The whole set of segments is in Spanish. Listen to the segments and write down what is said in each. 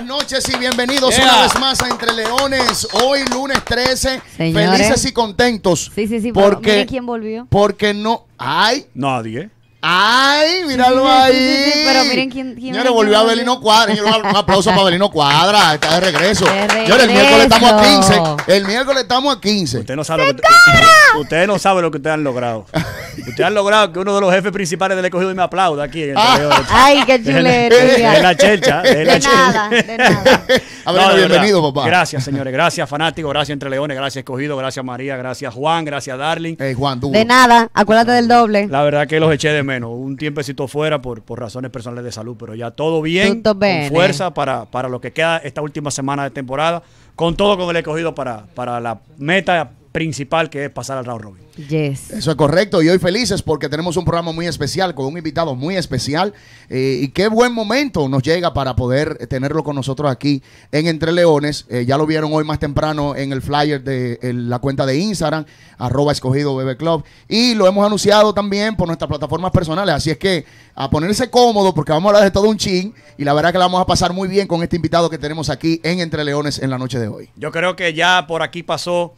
buenas noches y bienvenidos una vez más a Entre Leones. Hoy lunes 13, felices y contentos. porque Porque no hay nadie. Ay, míralo ahí. pero miren quién, quién volvió a Belino Cuadra. un aplauso para Belino Cuadra. Está de regreso. yo el miércoles estamos a 15. El miércoles estamos a 15. Usted no sabe, lo usted, no sabe lo que ustedes han logrado. Usted ha logrado que uno de los jefes principales del escogido me aplauda aquí. Ah. ay, qué chulete. De la chelcha. De, nada, de nada. A ver, bienvenido, papá. Gracias, señores. Gracias, fanático. Gracias, Entre Leones. Gracias, escogido. Gracias, María. Gracias, Juan. Gracias, Darling. De nada. Acuérdate del doble. La verdad que los eché de menos. Un tiempecito fuera por, por razones personales de salud, pero ya todo bien. Todo bien. fuerza eh. para, para lo que queda esta última semana de temporada. Con todo con el escogido para, para la meta principal que es pasar al lado robin. Yes. Eso es correcto y hoy felices porque tenemos un programa muy especial con un invitado muy especial eh, y qué buen momento nos llega para poder tenerlo con nosotros aquí en Entre Leones. Eh, ya lo vieron hoy más temprano en el flyer de la cuenta de Instagram, arroba escogido Bebe Club y lo hemos anunciado también por nuestras plataformas personales. Así es que a ponerse cómodo porque vamos a hablar de todo un chin y la verdad que la vamos a pasar muy bien con este invitado que tenemos aquí en Entre Leones en la noche de hoy. Yo creo que ya por aquí pasó...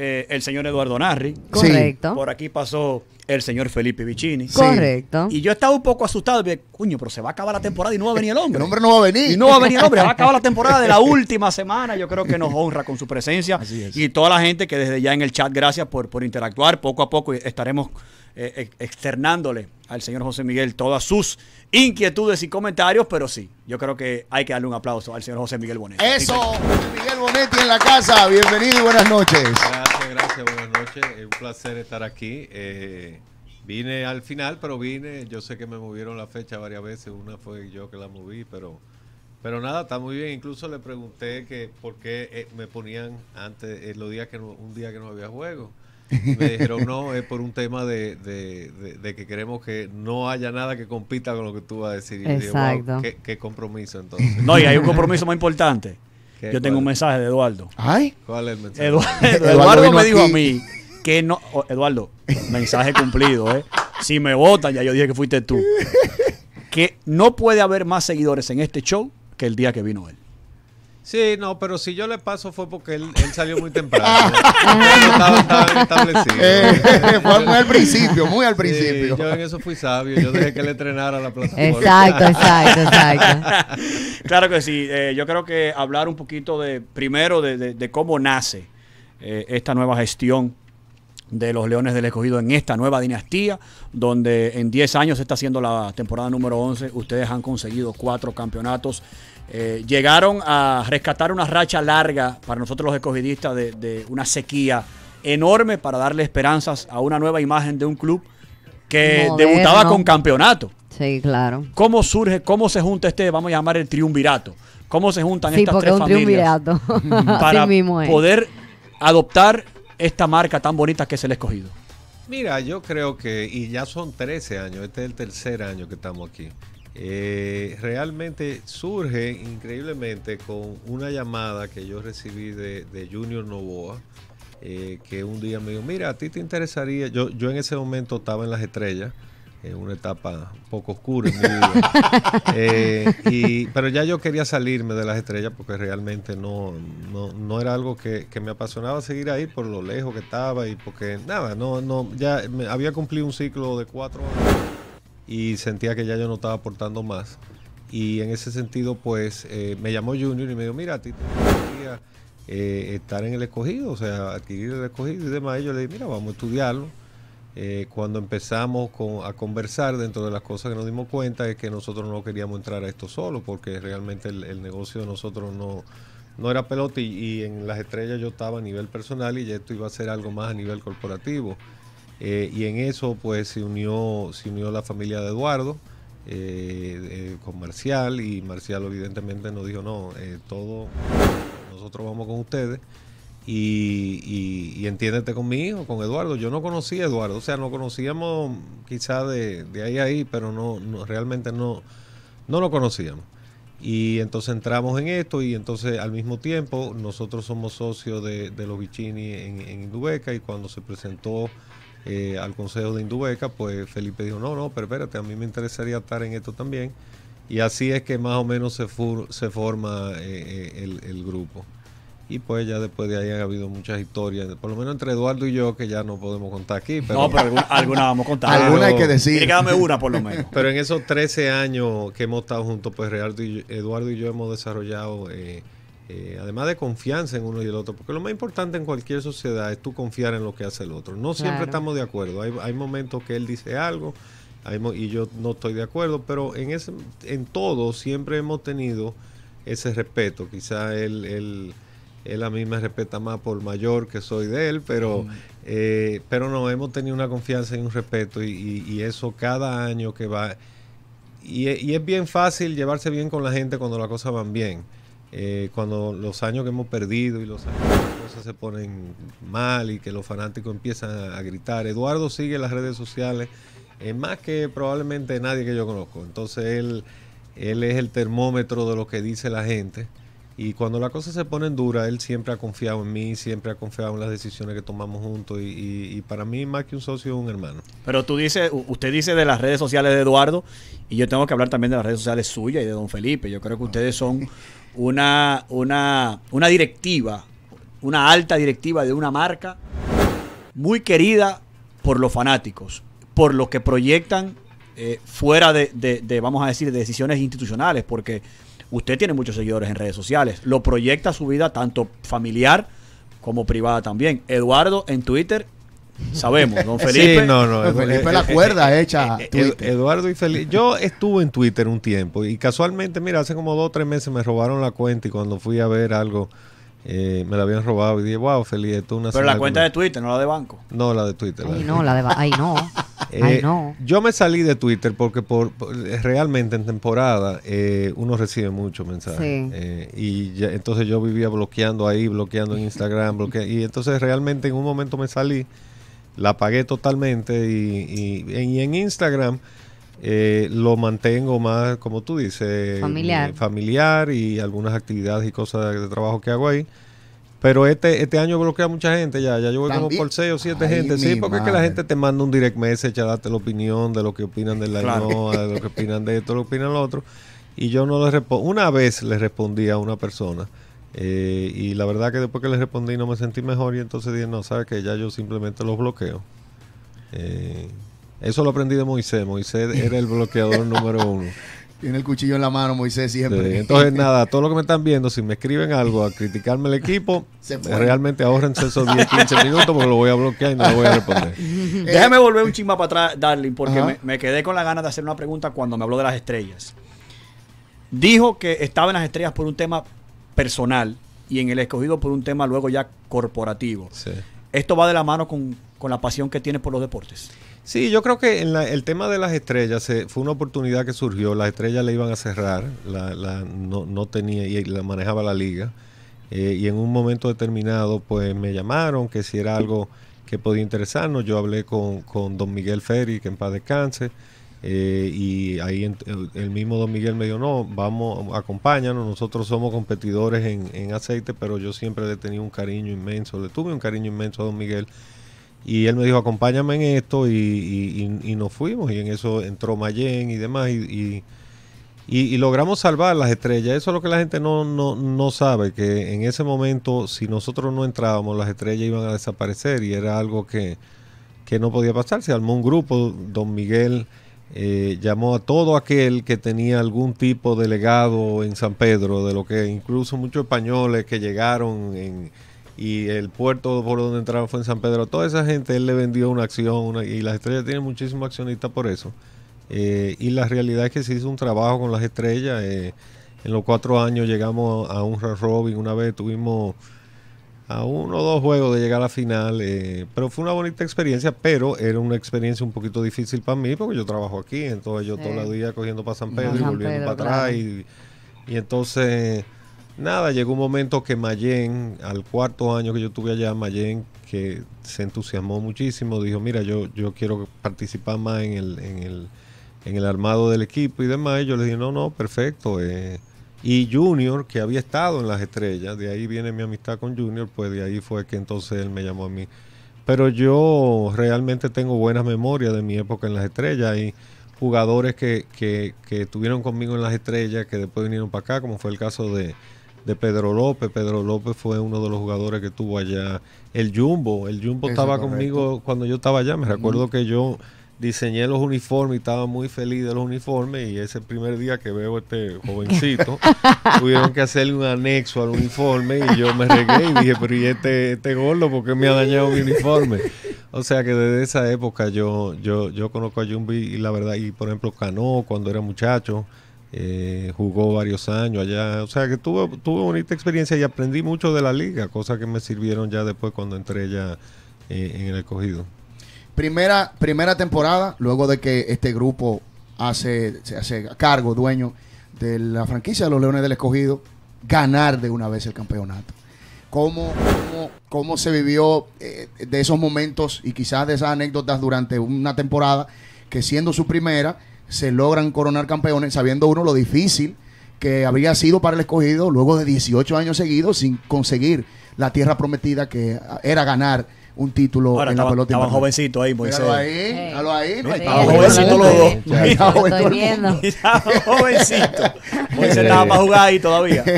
Eh, el señor Eduardo Narri. Correcto. Por aquí pasó el señor Felipe Vicini. Correcto. Y yo estaba un poco asustado. coño, pero se va a acabar la temporada y no va a venir el hombre. El hombre no va a venir. Y no va a venir el hombre. Se Va a acabar la temporada de la última semana. Yo creo que nos honra con su presencia. Y toda la gente que desde ya en el chat, gracias por, por interactuar. Poco a poco estaremos eh, externándole al señor José Miguel todas sus inquietudes y comentarios, pero sí, yo creo que hay que darle un aplauso al señor José Miguel Bonetti. Eso, José Miguel Bonetti en la casa, bienvenido y buenas noches. Gracias, gracias, buenas noches, es un placer estar aquí. Eh, vine al final, pero vine, yo sé que me movieron la fecha varias veces, una fue yo que la moví, pero... Pero nada, está muy bien. Incluso le pregunté que por qué eh, me ponían antes, los días que un día que no había juego. Me dijeron, no, es por un tema de, que queremos que no haya nada que compita con lo que tú vas a decir. Exacto. qué, compromiso entonces. No, y hay un compromiso más importante. Yo tengo un mensaje de Eduardo. ¿Ay? ¿Cuál es el mensaje? Eduardo, me dijo a mí que no... Eduardo, mensaje cumplido, ¿eh? Si me votan, ya yo dije que fuiste tú. Que no puede haber más seguidores en este show que el día que vino él. Sí, no, pero si yo le paso fue porque él, salió muy temprano. estaba, establecido. Eh, fue muy al principio, muy al principio. yo en eso fui sabio, yo dejé que le entrenara la plaza. Exacto, exacto, exacto. claro que sí, eh, yo creo que hablar un poquito de, primero, de, de, cómo nace eh, esta nueva gestión de los Leones del Escogido en esta nueva dinastía, donde en 10 años está siendo la temporada número 11, ustedes han conseguido cuatro campeonatos. Eh, llegaron a rescatar una racha larga para nosotros los escogidistas de, una sequía enorme para darle esperanzas a una nueva imagen de un club que debutaba con campeonato. Sí, claro. ¿Cómo surge, cómo se junta este, vamos a llamar el triunvirato? ¿Cómo se juntan estas tres familias? para poder adoptar esta marca tan bonita que es el escogido? Mira, yo creo que, y ya son 13 años, este es el tercer año que estamos aquí. Eh, realmente surge increíblemente con una llamada que yo recibí de, Junior Novoa, eh, que un día me dijo, mira, a ti te interesaría, yo, yo en ese momento estaba en las estrellas, en una etapa poco oscura en mi vida. Eh, pero ya yo quería salirme de las estrellas porque realmente no, no, era algo que, me apasionaba seguir ahí por lo lejos que estaba y porque nada, no, no, ya me, había cumplido un ciclo de cuatro años y sentía que ya yo no estaba aportando más. Y en ese sentido, pues eh, me llamó Junior y me dijo: Mira, a ti te gustaría eh, estar en el escogido, o sea, adquirir el escogido y demás. yo le dije: Mira, vamos a estudiarlo eh, cuando empezamos a conversar dentro de las cosas que nos dimos cuenta es que nosotros no queríamos entrar a esto solo porque realmente el, negocio de nosotros no, no era pelota y, en las estrellas yo estaba a nivel personal y esto iba a ser algo más a nivel corporativo. Eh, y en eso pues se unió, se la familia de Eduardo eh, con Marcial y Marcial evidentemente nos dijo no, todo nosotros vamos con ustedes y, y, entiéndete con mi hijo, con Eduardo. Yo no conocí a Eduardo, o sea, no conocíamos quizá de, ahí a ahí, pero no, realmente no, no lo conocíamos. Y entonces entramos en esto y entonces al mismo tiempo nosotros somos socios de, los Vicini en, Indubeca y cuando se presentó eh, al Consejo de Indubeca, pues Felipe dijo, no, no, pero espérate, a mí me interesaría estar en esto también. Y así es que más o menos se, se forma eh, eh, el grupo. Y pues ya después de ahí ha habido muchas historias, por lo menos entre Eduardo y yo, que ya no podemos contar aquí. Pero, no, pero alguna, vamos a contar. alguna hay que decir. Dígame una por lo menos. pero en esos 13 años que hemos estado juntos, pues y Eduardo y yo hemos desarrollado, eh, eh, además de confianza en uno y el otro, porque lo más importante en cualquier sociedad es tú confiar en lo que hace el otro. No siempre estamos de acuerdo, hay, momentos que él dice algo y yo no estoy de acuerdo, pero en, en todo siempre hemos tenido ese respeto. Quizá él... él él a mí me respeta más por mayor que soy de él, pero, mm. eh, pero no, hemos tenido una confianza y un respeto y, eso cada año que va. Y, es bien fácil llevarse bien con la gente cuando las cosas van bien. Eh, cuando los años que hemos perdido y los años que las cosas se ponen mal y que los fanáticos empiezan a, gritar. Eduardo sigue las redes sociales eh, más que probablemente nadie que yo conozco. Entonces él, él es el termómetro de lo que dice la gente. Y cuando las cosas se ponen dura, él siempre ha confiado en mí, siempre ha confiado en las decisiones que tomamos juntos. Y, para mí, más que un socio, es un hermano. Pero tú dices, usted dice de las redes sociales de Eduardo, y yo tengo que hablar también de las redes sociales suyas y de Don Felipe. Yo creo que ustedes son una, una, una directiva, una alta directiva de una marca muy querida por los fanáticos, por los que proyectan eh, fuera de, de, de, vamos a decir, de decisiones institucionales, porque usted tiene muchos seguidores en redes sociales, lo proyecta su vida tanto familiar como privada también. Eduardo en Twitter Sabemos, don Felipe. Sí, no, no. Felipe eh, la eh, cuerda eh, hecha. Eduardo y Felipe. Yo estuve en Twitter un tiempo y casualmente, mira, hace como dos o tres meses me robaron la cuenta y cuando fui a ver algo eh, me la habían robado y dije, wow, feliz, una Pero la cuenta de Twitter, no la de banco. No, la de Twitter. Ay, no, la de banco. Eh, no. Yo me salí de Twitter porque por, realmente en temporada eh, uno recibe muchos mensajes. y entonces yo vivía bloqueando ahí, bloqueando en Instagram, y entonces realmente en un momento me salí, la apagué totalmente y en Instagram eh, lo mantengo más, como tú dices, familiar. y algunas actividades y cosas de, trabajo que hago ahí. Pero este, este año bloquea a mucha gente ya. Ya yo voy como por 6 o 7 gente. Sí, porque es que la gente te manda un direct message a darte la opinión de lo que opinan de la claro. de lo que opinan de esto, lo que opinan lo otro. Y yo no les respondo. Una vez le respondí a una persona. Eh, y la verdad que después que le respondí no me sentí mejor. Y entonces dije, no, ¿sabes que Ya yo simplemente los bloqueo. Eh, eso lo aprendí de Moisés. Moisés era el bloqueador número uno. Tiene el cuchillo en la mano, Moisés, siempre. entonces, nada, todo lo que me están viendo, si me escriben algo a criticarme el equipo, realmente ahorrense esos 10, 15 minutos porque lo voy a bloquear y no lo voy a responder. Eh, Déjame volver un chisma para atrás, Darling, porque me, quedé con la ganas de hacer una pregunta cuando me habló de las estrellas. Dijo que estaba en las estrellas por un tema personal y en el escogido por un tema luego ya corporativo. Esto va de la mano con, con la pasión que tiene por los deportes. Sí, yo creo que en el tema de las estrellas eh, fue una oportunidad que surgió. Las estrellas le iban a cerrar, la, no, no, tenía y la manejaba la liga. Eh, y en un momento determinado, pues me llamaron que si era algo que podía interesarnos. Yo hablé con, con don Miguel Ferri, que en paz descanse. Eh, y ahí el mismo don Miguel me dijo, no, vamos, acompáñanos, nosotros somos competidores en, en aceite, pero yo siempre le tenía un cariño inmenso, le tuve un cariño inmenso a don Miguel y él me dijo, acompáñame en esto y, nos fuimos. Y en eso entró Mayen y demás. Y, logramos salvar las estrellas. Eso es lo que la gente no, sabe, que en ese momento si nosotros no entrábamos, las estrellas iban a desaparecer y era algo que, que no podía pasar. Se armó un grupo, don Miguel eh, llamó a todo aquel que tenía algún tipo de legado en San Pedro, de lo que incluso muchos españoles que llegaron en y el puerto por donde entraron fue en San Pedro. Toda esa gente, él le vendió una acción y las estrellas tienen muchísimos accionistas por eso. Eh, y la realidad es que se hizo un trabajo con las estrellas. Eh, en los cuatro años llegamos a un robin. Una vez tuvimos a uno o dos juegos de llegar a la final. Eh, pero fue una bonita experiencia, pero era una experiencia un poquito difícil para mí porque yo trabajo aquí. Entonces yo todo el día cogiendo para San Pedro y volviendo para atrás. y entonces Nada, llegó un momento que Mayen, al cuarto año que yo tuve allá, Mayen, que se entusiasmó muchísimo, dijo, mira, yo, yo quiero participar más en el, en, el, en el armado del equipo y demás. Y yo le dije, no, no, perfecto. Eh". Y Junior, que había estado en las estrellas, de ahí viene mi amistad con Junior, pues de ahí fue que entonces él me llamó a mí. Pero yo realmente tengo buenas memorias de mi época en las estrellas hay jugadores que estuvieron conmigo en las estrellas, que después vinieron para acá, como fue el caso de de Pedro López. Pedro López fue uno de los jugadores que tuvo allá. El Jumbo, el Jumbo estaba conmigo cuando yo estaba allá. Me recuerdo que yo diseñé los uniformes y estaba muy feliz de los uniformes y ese primer día que veo a este jovencito tuvieron que hacerle un anexo al uniforme y yo me regué y dije pero y este, este gordo porque me ha dañado mi uniforme o sea que desde esa época yo yo yo conozco a Jumbo y la verdad y por ejemplo Cano cuando era muchacho eh, jugó varios años allá, o sea que tuve bonita experiencia y aprendí mucho de la liga, cosas que me sirvieron ya después cuando entré ya eh, en el escogido. Primera, primera temporada, luego de que este grupo hace, se hace cargo, dueño de la franquicia de los Leones del Escogido, ganar de una vez el campeonato. ¿Cómo, cómo, se vivió eh, de esos momentos y quizás de esas anécdotas durante una temporada que siendo su primera, se logran coronar campeones, sabiendo uno lo difícil que habría sido para el escogido luego de 18 años seguidos sin conseguir la tierra prometida que era ganar un título en la pelota. Estaba jovencito ahí, Moisés. Pues, estaba ahí, estaba ahí. Estaba jovencito los dos. Estaba jovencito. Moisés estaba para jugar ahí todavía.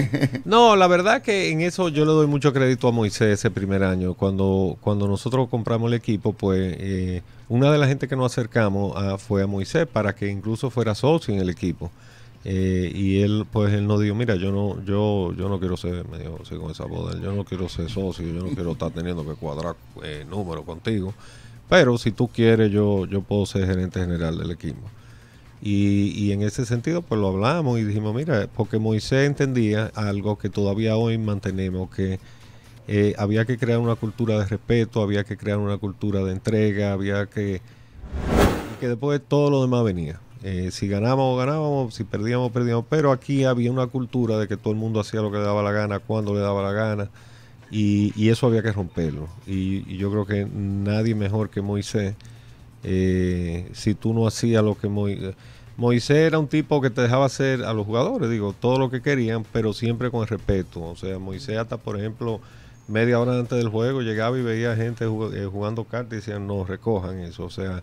No, la verdad que en eso yo le doy mucho crédito a Moisés ese primer año. Cuando, cuando nosotros compramos el equipo, pues eh, una de las gente que nos acercamos ah, fue a Moisés para que incluso fuera socio en el equipo. Eh, y él, pues, él nos dijo, mira, yo no, yo, yo no quiero ser, me con esa yo no quiero ser socio, yo no quiero estar teniendo que cuadrar eh, números contigo, pero si tú quieres, yo, yo puedo ser gerente general del equipo. Y, y en ese sentido, pues lo hablamos y dijimos, mira, porque Moisés entendía algo que todavía hoy mantenemos, que eh, había que crear una cultura de respeto, había que crear una cultura de entrega, había que... que después todo lo demás venía. Eh, si ganábamos, ganábamos, si perdíamos, perdíamos. Pero aquí había una cultura de que todo el mundo hacía lo que le daba la gana, cuando le daba la gana, y, eso había que romperlo. Y, yo creo que nadie mejor que Moisés, eh, si tú no hacías lo que Moisés... Moisés era un tipo que te dejaba hacer a los jugadores, digo, todo lo que querían, pero siempre con respeto. O sea, Moisés hasta, por ejemplo, media hora antes del juego llegaba y veía gente eh, jugando cartas y decían, no, recojan eso. O sea,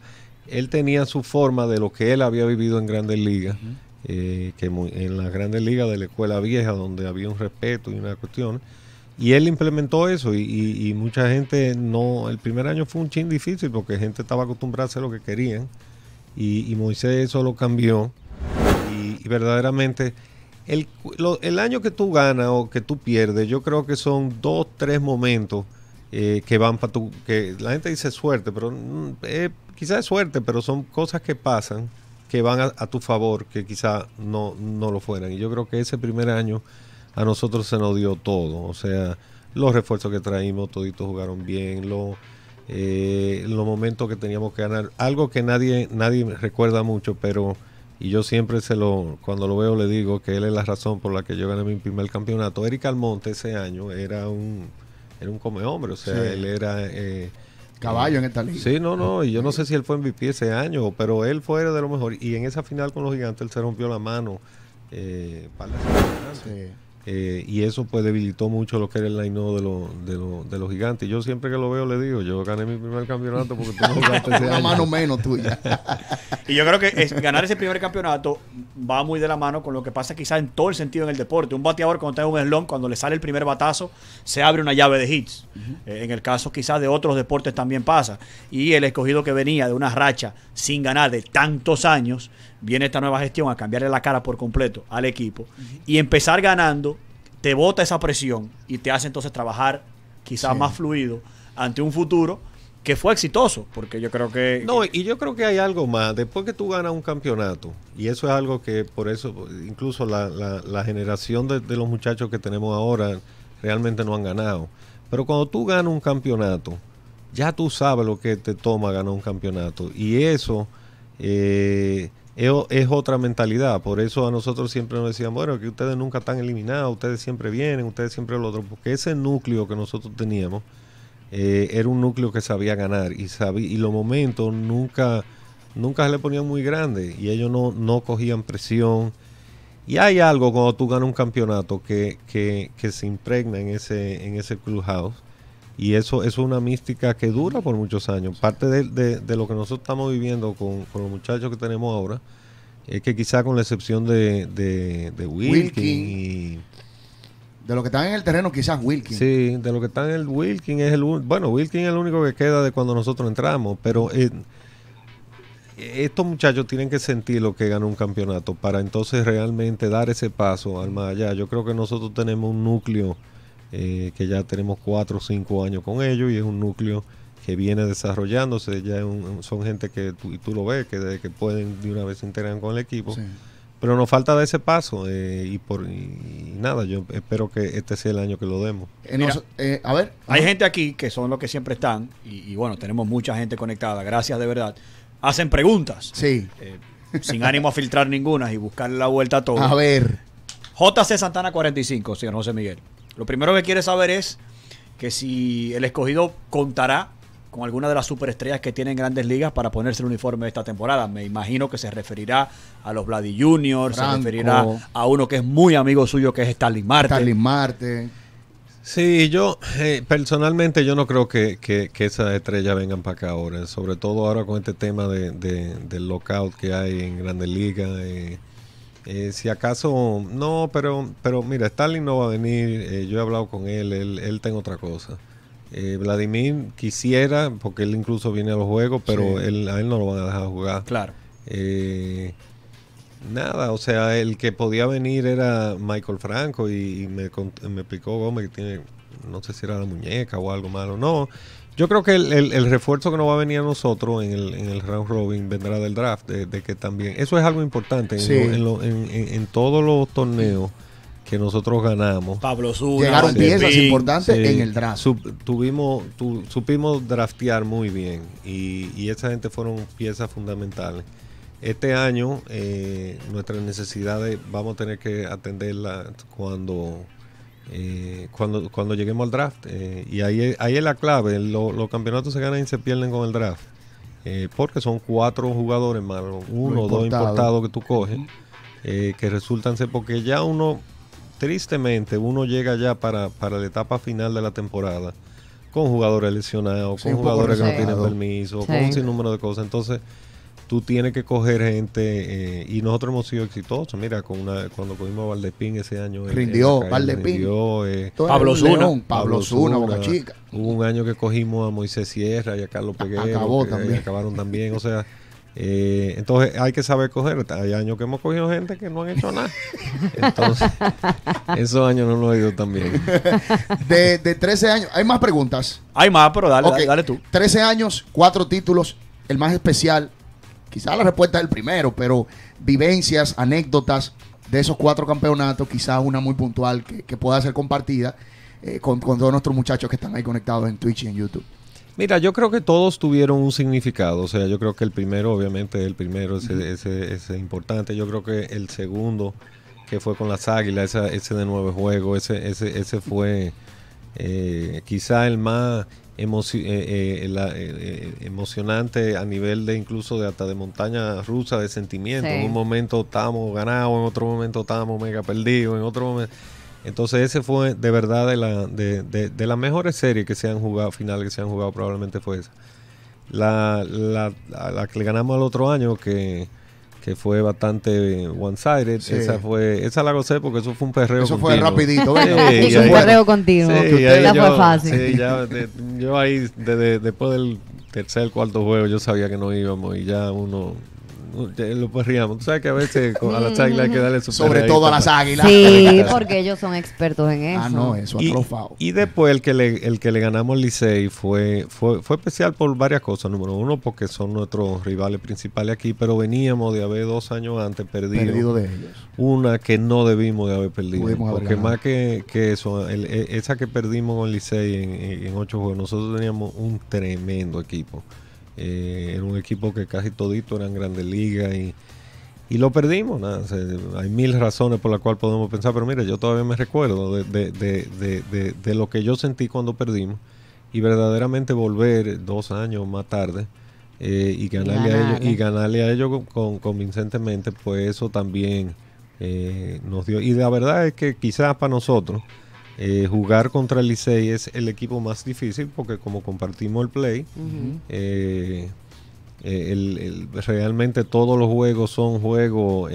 él tenía su forma de lo que él había vivido en grandes ligas, eh, que en las grandes ligas de la escuela vieja, donde había un respeto y una cuestión. Y él implementó eso y, mucha gente no, el primer año fue un chin difícil porque gente estaba acostumbrada a hacer lo que querían y, Moisés eso lo cambió y, verdaderamente el, año que tú ganas o que tú pierdes, yo creo que son dos, tres momentos eh, que van para tu... que la gente dice suerte, pero mm, quizás es suerte, pero son cosas que pasan que van a, tu favor, que quizás no, no lo fueran. Y yo creo que ese primer año a nosotros se nos dio todo. O sea, los refuerzos que traímos, toditos jugaron bien, los eh, los momentos que teníamos que ganar. Algo que nadie, nadie recuerda mucho, pero y yo siempre se lo, cuando lo veo le digo que él es la razón por la que yo gané mi primer campeonato. Eric Almonte ese año era un, era un come hombre, o sea, él era eh, caballo en esta liga. Sí, no, no, y yo no sé si él fue MVP ese año, pero él fue de lo mejor. Y en esa final con los gigantes él se rompió la mano. Eh, para sí. Eh, y eso pues debilitó mucho lo que era el line de, de, de, los gigantes. Yo siempre que lo veo le digo, yo gané mi primer campeonato porque tú Una mano menos tuya. y yo creo que ganar ese primer campeonato va muy de la mano con lo que pasa quizás en todo el sentido en el deporte. Un bateador cuando está un eslón cuando le sale el primer batazo, se abre una llave de hits. Eh, en el caso quizás de otros deportes también pasa. Y el escogido que venía de una racha sin ganar de tantos años, viene esta nueva gestión a cambiarle la cara por completo al equipo y empezar ganando, te bota esa presión y te hace entonces trabajar quizás más fluido ante un futuro que fue exitoso, porque yo creo que... No, y yo creo que hay algo más. Después que tú ganas un campeonato, y eso es algo que por eso, incluso la, generación de, los muchachos que tenemos ahora realmente no han ganado. Pero cuando tú ganas un campeonato, ya tú sabes lo que te toma ganar un campeonato. Y eso eh, es otra mentalidad. Por eso a nosotros siempre nos decían, bueno, que ustedes nunca están eliminados, ustedes siempre vienen, ustedes siempre lo otro. Porque ese núcleo que nosotros teníamos eh, era un núcleo que sabía ganar y, y los momentos nunca, nunca se le ponían muy grandes y ellos no, no cogían presión. Y hay algo cuando tú ganas un campeonato que, que, se impregna en ese, en ese clubhouse y eso, es una mística que dura por muchos años. Parte de, lo que nosotros estamos viviendo con, los muchachos que tenemos ahora es que quizá con la excepción de, de, de Wilkin, de lo que están en el terreno, quizás Wilkin. Sí, de lo que están en el Wilkin es el bueno, Wilkin es el único que queda de cuando nosotros entramos, pero eh, estos muchachos tienen que sentir lo que gana un campeonato para entonces realmente dar ese paso al más allá. Yo creo que nosotros tenemos un núcleo eh, que ya tenemos cuatro o cinco años con ellos y es un núcleo que viene desarrollándose, ya son gente que tú, lo ves, que, pueden de una vez se integran con el equipo. Pero nos falta de ese paso eh, y por nada, yo espero que este sea el año que lo demos. Eh, a ver. Hay gente aquí que son los que siempre están y, bueno, tenemos mucha gente conectada, gracias de verdad. Hacen preguntas. Sí. sin ánimo a filtrar ninguna y buscar la vuelta a todo. A ver. JC Santana 45, señor José Miguel. Lo primero que quiere saber es que si el escogido contará con alguna de las superestrellas que tienen grandes ligas para ponerse el uniforme de esta temporada. Me imagino que se referirá a los Vladi Juniors, se referirá a uno que es muy amigo suyo, que es Stalin Marte. Stalin Marte. Sí, yo eh, personalmente yo no creo que, que, esas estrellas vengan para acá ahora, sobre todo ahora con este tema de, del lockout que hay en Grandes Ligas. Eh, eh, si acaso, no, pero, pero mira, Stalin no va a venir, eh, yo he hablado con él, él, él tiene otra cosa. Eh, Vladimir quisiera, porque él incluso viene a los juegos, pero él, a él no lo van a dejar jugar. Claro. nada, o sea, el que podía venir era Michael Franco y, me, explicó picó Gómez que tiene, no sé si era la muñeca o algo malo, no. Yo creo que el, el, refuerzo que nos va a venir a nosotros en el, en el round robin vendrá del draft, de, que también eso es algo importante en, en, todos los torneos que nosotros ganamos. Pablo Zuna, piezas importantes en el draft. tuvimos, supimos draftear muy bien y, y esa gente fueron piezas fundamentales. Este año eh, nuestras necesidades vamos a tener que atenderlas cuando eh, cuando, cuando lleguemos al draft. Eh, y ahí, ahí es la clave. los campeonatos se ganan y se pierden con el draft. Eh, porque son cuatro jugadores malos uno o dos importados que tú coges, que resultan ser porque ya uno, tristemente, uno llega ya para, para la etapa final de la temporada con jugadores lesionados, con jugadores que no tienen permiso, con un sinnúmero de cosas. Entonces, tú tienes que coger gente eh, y nosotros hemos sido exitosos. Mira, con una, cuando cogimos a Valdepín ese año. Rindió, Valdepín. Eh, Pablo Zuna. Pablo Zuna, Boca Chica. Hubo un año que cogimos a Moisés Sierra y a Carlos Peguero. también. acabaron también, o sea... Eh, entonces hay que saber coger. Hay años que hemos cogido gente que no han hecho nada. Entonces, esos años no los he ido tan bien. De, de, 13 años, hay más preguntas. Hay más, pero dale, tú. 13 años, cuatro títulos. El más especial, Quizás la respuesta es el primero, pero vivencias, anécdotas de esos cuatro campeonatos, quizás una muy puntual que, pueda ser compartida eh, con, con, todos nuestros muchachos que están ahí conectados en Twitch y en YouTube. Mira, yo creo que todos tuvieron un significado. O sea, yo creo que el primero, obviamente, el primero es, ese, importante. Yo creo que el segundo, que fue con las águilas, ese de nueve juegos, ese, ese, ese fue eh, quizás el más eh, eh, eh, emocionante a nivel de incluso de hasta de montaña rusa de sentimiento. En un momento estábamos ganados, en otro momento estábamos mega perdidos, en otro momento... Entonces ese fue de verdad de, la, de, de, de, las mejores series que se han jugado, finales que se han jugado probablemente fue esa. La, la, la, que le ganamos al otro año que que fue bastante one-sided. Esa fue, esa la gocé porque eso fue un perreo Eso fue rapidito, fue un perreo continuo. ya yo, fue fácil. yo ahí, después del tercer, cuarto juego, yo sabía que no íbamos y ya uno lo perriamos. Tú sabes que a veces a las águilas hay que darle su Sobre todo a las águilas. Sí, porque ellos son expertos en ah, eso. y, después el que le, el que le ganamos Licey fue, fue, fue especial por varias cosas. Número uno, porque son nuestros rivales principales aquí, pero veníamos de haber dos años antes perdido. de Una que no debimos de haber perdido. porque más que, que eso, e, esa que perdimos con Licey en, en ocho juegos, nosotros teníamos un tremendo equipo. Eh, era un equipo que casi todito eran grandes ligas y, y lo perdimos. hay mil razones por las cuales podemos pensar, pero mira, yo todavía me recuerdo de, lo que yo sentí cuando perdimos y verdaderamente volver dos años más tarde. Eh, y, ganarle a ellos, y ganarle a ellos con, convincentemente, pues eso también eh, nos dio. Y la verdad es que quizás para nosotros, eh, jugar contra el Licey es el equipo más difícil porque como compartimos el play, eh, eh, realmente todos los juegos son juegos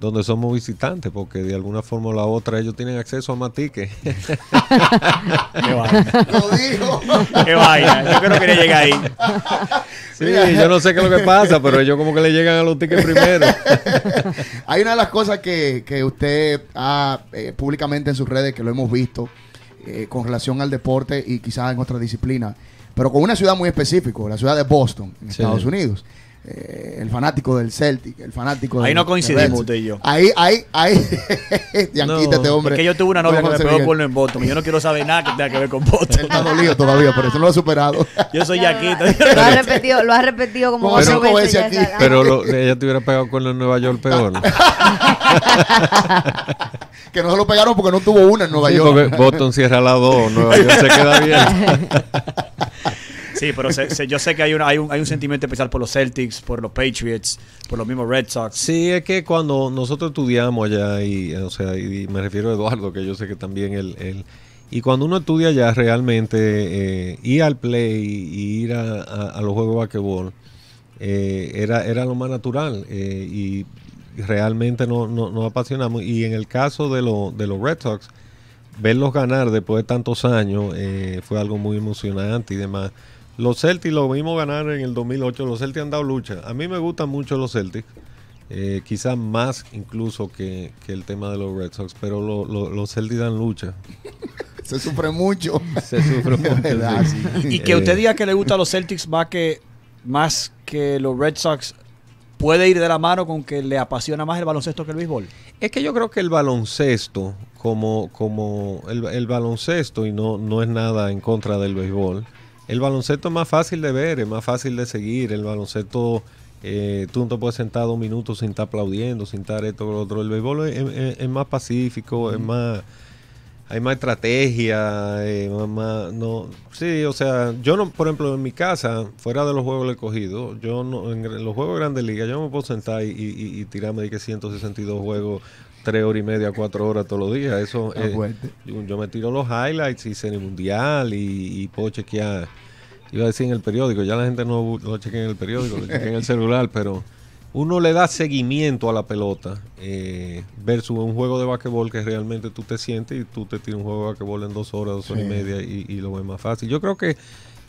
donde somos visitantes, porque de alguna forma o la otra ellos tienen acceso a Matique. ¡Qué vaina! ¡Lo dijo! ¡Qué vaina! Yo que no quería llegar ahí. Sí, yo no sé qué es lo que pasa, pero ellos como que le llegan a los tickets primero. Hay una de las cosas que, que usted ha eh, públicamente en sus redes, que lo hemos visto, eh, con relación al deporte y quizás en otra disciplinas, pero con una ciudad muy específica, la ciudad de Boston, en Estados Unidos. Eh, el fanático del Celtic, el fanático Ahí no coincidimos usted y yo. Ahí, ahí, ahí. Yanquita, no, este hombre. Es que yo tuve una novia que me pegó en Boston. yo no quiero saber nada que tenga que ver con Boston. está dolido todavía, por eso no lo ha superado. yo soy Yanquita. lo, ha repetido, lo ha repetido como pero, veces, Pero ella te hubiera pegado con en Nueva York peor. que no se lo pegaron porque no tuvo una en Nueva York. Boston cierra la dos, Nueva York se queda bien. Sí, pero yo sé que hay, hay, un, hay un sentimiento especial por los Celtics, por los Patriots, por los mismos Red Sox. Sí, es que cuando nosotros estudiamos allá, y, eh, o sea, y me refiero a Eduardo, que yo sé que también él... y cuando uno estudia allá realmente eh, ir al play y ir a, los juegos de basquetbol eh, era, era lo más natural y realmente nos apasionamos. Y en el caso de, de los Red Sox, verlos ganar después de tantos años fue algo muy emocionante y demás. Los Celtics lo vimos ganar en el 2008. Los Celtics han dado lucha. A mí me gustan mucho los Celtics. Eh, quizás más incluso que, el tema de los Red Sox, pero los Celtics dan lucha. Se sufre mucho. Se sufre mucho. Y que usted eh. diga que le gusta los Celtics más que, más que los Red Sox, ¿puede ir de la mano con que le apasiona más el baloncesto que el béisbol? Es que yo creo que el baloncesto, como, como el, el baloncesto, y no, no es nada en contra del béisbol, el baloncesto es más fácil de ver, es más fácil de seguir. El baloncesto, eh, tú no te puedes sentar dos minutos sin estar aplaudiendo, sin estar esto o lo otro. El béisbol es, más pacífico, es más. Hay más estrategia, eh, más, no, sí, o sea, yo no, por ejemplo, en mi casa, fuera de los juegos he cogido, yo no, en los juegos de Grandes Ligas, yo me puedo sentar y, y, y tirarme de que 162 juegos tres horas y media, cuatro horas todos los días. Eso es, yo, eh, yo, me tiro los highlights y el Mundial y, y puedo chequear. Iba a decir en el periódico, ya la gente no lo chequea en el periódico, lo chequea en el celular, pero uno le da seguimiento a la pelota eh, versus un juego de basquetbol que realmente tú te sientes y tú te tiras un juego de basquetbol en dos horas, dos horas y media y, lo ves más fácil. Yo creo que,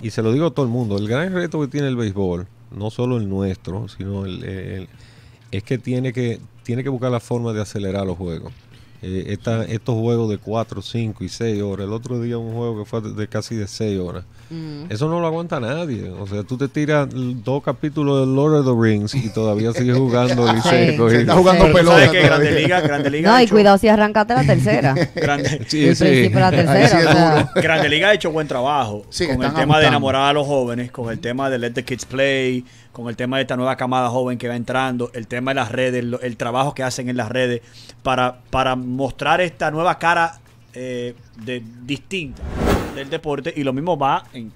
y se lo digo a todo el mundo, el gran reto que tiene el béisbol, no solo el nuestro, sino el es que tiene que tiene que buscar la forma de acelerar los juegos. Eh, estos juegos de 4, 5 y 6 horas. El otro día un juego que fue de casi de 6 horas. Mm. Eso no lo aguanta nadie. O sea, tú te tiras dos capítulos de Lord of the Rings y todavía sigues jugando. y jugando pelota. que Grande Liga, Grande Liga. No, y cuidado si arrancaste la tercera. Grande... La tercera, Grande Liga ha hecho buen trabajo con el tema de enamorar a los jóvenes, con el tema de Let the Kids Play, con el tema de esta nueva camada joven que va entrando, el tema de las redes, el, trabajo que hacen en las redes para, para mostrar esta nueva cara eh, de, distinta del deporte y lo mismo va en,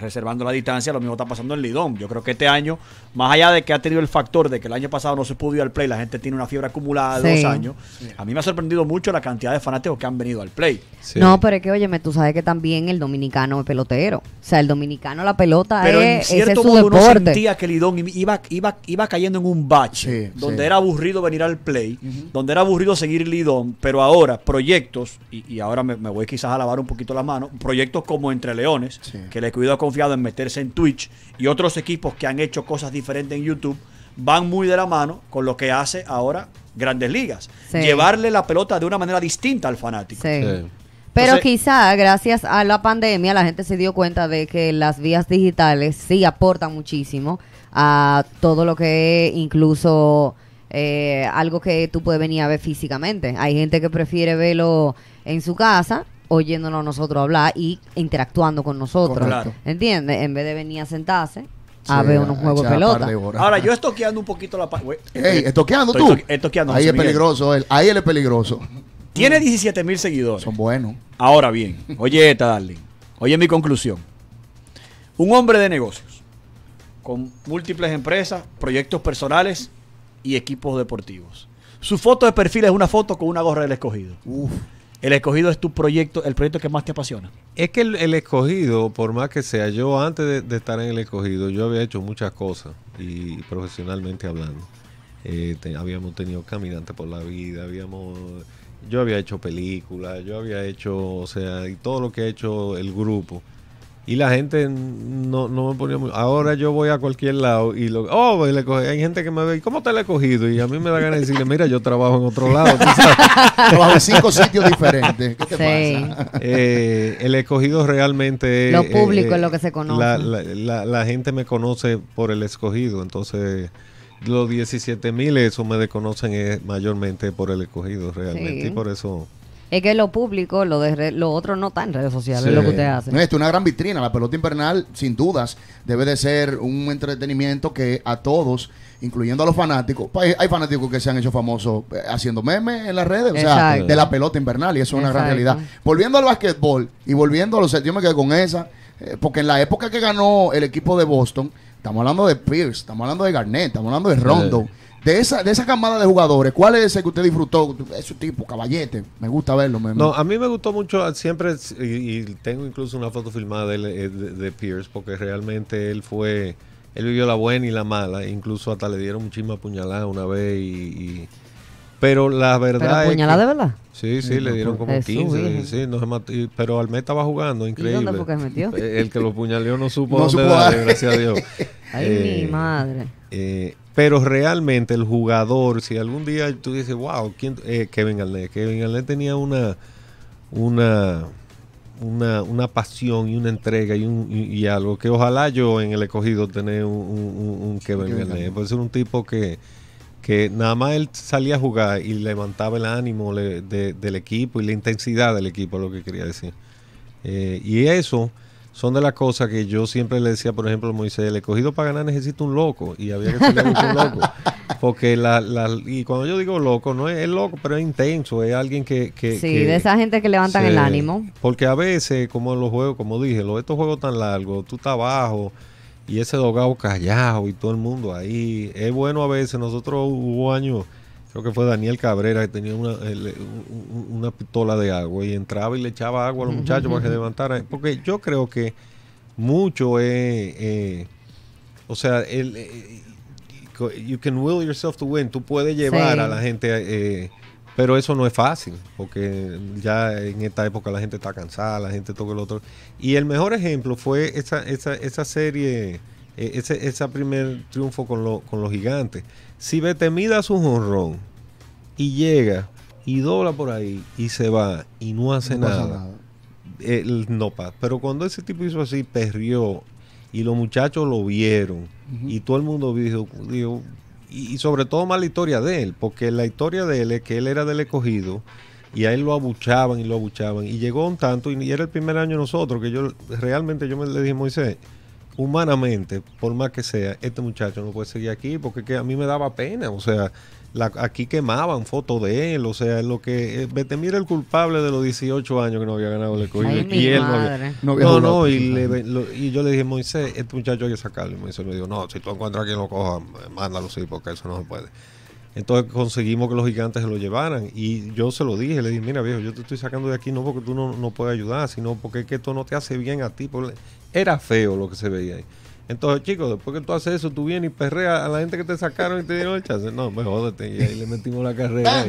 reservando la distancia, lo mismo está pasando en Lidón. Yo creo que este año, más allá de que ha tenido el factor de que el año pasado no se pudo ir al play, la gente tiene una fiebre acumulada de dos años. A mí me ha sorprendido mucho la cantidad de fanáticos que han venido al play. No, pero es que, óyeme, tú sabes que también el dominicano es pelotero. O sea, el dominicano la pelota pero es, en cierto modo, Uno sentía que Lidón iba, iba, iba cayendo en un bache, donde era aburrido venir al play, donde era aburrido seguir Lidón, pero ahora proyectos, y, ahora me, voy quizás a lavar un poquito la mano, proyectos como Entre Leones, que le he cuido con en meterse en Twitch y otros equipos que han hecho cosas diferentes en YouTube van muy de la mano con lo que hace ahora Grandes Ligas. Llevarle la pelota de una manera distinta al fanático. Pero quizá gracias a la pandemia la gente se dio cuenta de que las vías digitales sí aportan muchísimo a todo lo que incluso eh, algo que tú puedes venir a ver físicamente. Hay gente que prefiere verlo en su casa oyéndonos nosotros hablar y interactuando con nosotros. Claro ¿Entiendes? En vez de venir a sentarse a ver unos juegos de pelota. Ahora, yo estoy estoqueando un poquito la página. Ey, estoqueando tú. ahí es peligroso Ahí él es peligroso. Tiene 17 mil seguidores. Son buenos. Ahora bien, oye esta, Darling. Oye mi conclusión. Un hombre de negocios con múltiples empresas, proyectos personales y equipos deportivos. Su foto de perfil es una foto con una gorra del escogido. Uf. El escogido es tu proyecto, el proyecto que más te apasiona. Es que el, escogido, por más que sea, yo antes de, estar en el escogido, yo había hecho muchas cosas y profesionalmente hablando. Eh, habíamos tenido Caminante por la Vida, habíamos, yo había hecho películas, yo había hecho, o sea, y todo lo que ha hecho el grupo y la gente no, no me ponía muy... Ahora yo voy a cualquier lado y lo... Oh, pues, le hay gente que me ve, y ¿cómo te la he cogido? Y a mí me da ganas de decirle, mira, yo trabajo en otro lado. trabajo en cinco sitios diferentes. sí. Eh, el escogido realmente es... Lo eh, público es eh, lo que se conoce. La, la, gente me conoce por el escogido, entonces los 17.000, mil, eso me desconocen mayormente por el escogido realmente. Y por eso es que lo público, lo de lo otro no está en redes sociales, es lo que usted hace. No, esto es una gran vitrina. La pelota invernal, sin dudas, debe de ser un entretenimiento que a todos, incluyendo a los fanáticos, hay, fanáticos que se han hecho famosos eh, haciendo memes en las redes, o sea, de la pelota invernal, y eso es una gran realidad. Volviendo al básquetbol, y volviendo a los. Yo me quedé con esa, eh, porque en la época que ganó el equipo de Boston estamos hablando de Pierce, estamos hablando de Garnett, estamos hablando de Rondo. De esa, de esa camada de jugadores, ¿cuál es ese que usted disfrutó? Ese tipo, caballete. Me gusta verlo. Me, no, a mí me gustó mucho ah, siempre, y, tengo incluso una foto filmada eh, de, Pierce, porque realmente él fue, él vivió la buena y la mala. Incluso hasta le dieron un chisme apuñalada una vez y pero la verdad. ¿Pero puñalada de verdad? Sí, sí, le dieron como 15. Sí, no se mató, pero Almé estaba jugando, increíble. dónde fue que metió? El que lo puñaleó no supo dónde darle, gracias a Dios. Ay, mi eh, madre. Eh, pero realmente el jugador, si algún día tú dices, wow, eh, Kevin Garnett. Kevin Garnett tenía una, una, una, una pasión y una entrega y, un, y, algo que ojalá yo en el escogido tener un, un, un Kevin Garnett. Puede ser un tipo que que nada más él salía a jugar y levantaba el ánimo del equipo y la intensidad del equipo, lo que quería decir. Eh, y eso son de las cosas que yo siempre le decía, por ejemplo, a Moisés, el escogido para ganar necesita un loco y había que tener un loco. Porque y cuando yo digo loco, no es, loco, pero es intenso, es alguien que... sí, de esa gente que levantan el ánimo. Porque a veces, como en los juegos, como dije, los, estos juegos tan largos, tú estás abajo y ese dogado callado y todo el mundo ahí. Es bueno a veces, nosotros hubo años, creo que fue Daniel Cabrera que tenía eh, una, pistola de agua y entraba y le echaba agua a los muchachos para que levantaran. Porque yo creo que mucho es, eh, o sea, eh, you can will yourself to win, tú puedes llevar a la gente... Eh, pero eso no es fácil, porque ya en esta época la gente está cansada, la gente toca el otro. Y el mejor ejemplo fue esa, serie, e, ese, primer triunfo con, los gigantes. Si Betemida hace un honrón y llega y dobla por ahí y se va y no hace nada, El, no pasa. Pero cuando ese tipo hizo así, perrió y los muchachos lo vieron y todo el mundo dijo, dijo y, sobre todo más la historia de él, porque la historia de él es que él era del escogido y a él lo abuchaban y lo abuchaban. Y llegó un tanto, y, era el primer año nosotros, que yo realmente yo me le dije, Moisés, humanamente, por más que sea, este muchacho no puede seguir aquí, porque a mí me daba pena, o sea, aquí quemaban fotos de él, o sea, lo que eh, vete mira el culpable de los 18 años que no había ganado el escogido y él no no, y, yo le dije Moisés, este muchacho hay que sacarlo y Moisés me dijo, no, si tú encuentras a quien lo coja mándalo sí, porque eso no se puede entonces conseguimos que los gigantes se lo llevaran y yo se lo dije, le dije, mira viejo, yo te estoy sacando de aquí no porque tú no, no puedes ayudar, sino porque que esto no te hace bien a ti, porque era feo lo que se veía ahí entonces, chicos, después que tú haces eso, tú vienes y perreas a la gente que te sacaron y te dieron el No, me pues jódete. Y ahí le metimos la carrera.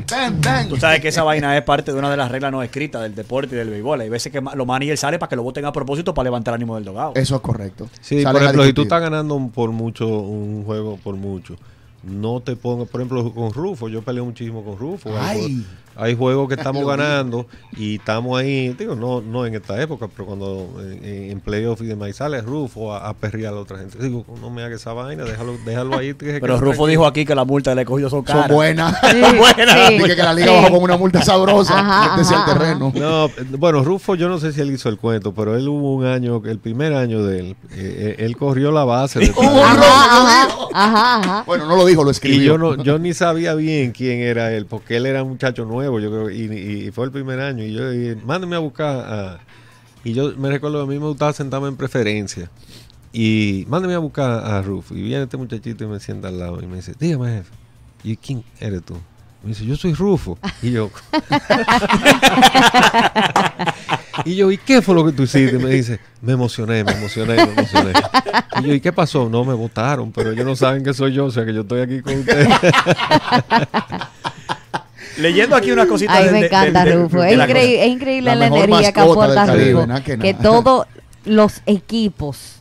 Tú sabes que esa vaina es parte de una de las reglas no escritas del deporte y del béisbol. Hay veces que lo y él sale para que lo voten a propósito para levantar ánimo del dogado. Eso es correcto. Sí, por ejemplo, si tú estás ganando por mucho un juego, por mucho no te pongas, por ejemplo, con Rufo, yo peleé muchísimo con Rufo. Ay hay juegos que estamos ganando y estamos ahí, digo, no, no en esta época, pero cuando eh, eh, en, playoff y demás sale Rufo a, a, perrear a la otra gente. Digo, no me haga esa vaina, déjalo, déjalo ahí. pero Rufo dijo aquí que la multa le cogió cogido son caras. Son buenas. buenas. que la liga bajó con una multa sabrosa el terreno. No, bueno, Rufo, yo no sé si él hizo el cuento, pero él hubo un año, el primer año de él, eh, él corrió la base. De ajá, bueno, no lo dijo, lo escribió. Y yo, no, yo ni sabía bien quién era él, porque él era un muchacho nuevo yo creo, y, fue el primer año. Y yo dije, mándeme a buscar. A... Y yo me recuerdo, a mí me gustaba sentarme en preferencia. Y mándeme a buscar a Rufo Y viene este muchachito y me sienta al lado y me dice, dígame, ¿y quién eres tú? Me dice, yo soy Rufo. Y yo, y yo, ¿y qué fue lo que tú hiciste? Y me dice, me emocioné, me emocioné, me emocioné. Y yo, ¿y qué pasó? No, me votaron, pero ellos no saben que soy yo, o sea que yo estoy aquí con ustedes. Leyendo aquí una cosita. Ay, me encanta, Rufo. Es, increíble la, energía que aporta Rufo. Que, todos los equipos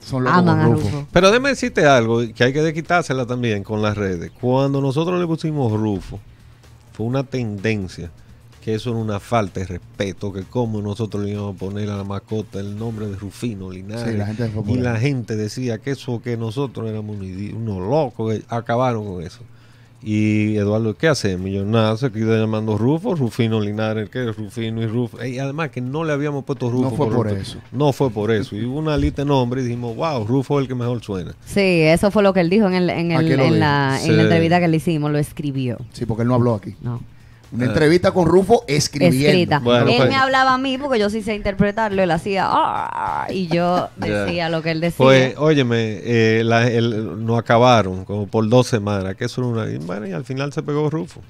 son aman a Rufo. Pero déjame decirte algo que hay que quitársela también con las redes. Cuando nosotros le pusimos Rufo, fue una tendencia que eso era una falta de respeto, que como nosotros le íbamos a poner a la mascota el nombre de Rufino Linares. y la gente decía que eso, que nosotros éramos unos, locos, acabaron con eso. Y Eduardo, ¿qué hace? se aquí llamando Rufo, Rufino Linares, que Rufino y Rufo. Y además que no le habíamos puesto Rufo. No fue por, eso. No fue por eso. Y hubo una lista de nombres y dijimos, wow, Rufo es el que mejor suena. Sí, eso fue lo que él dijo en, la, la entrevista que le hicimos, lo escribió. Sí, porque él no habló aquí. No. Una entrevista con Rufo escribiendo. él pues. me hablaba a mí porque yo sí sé interpretarlo. Él hacía "Ah", y yo decía lo que él decía. Pues, óyeme, eh, no acabaron, como por dos semanas, que eso una... y bueno, y al final se pegó Rufo.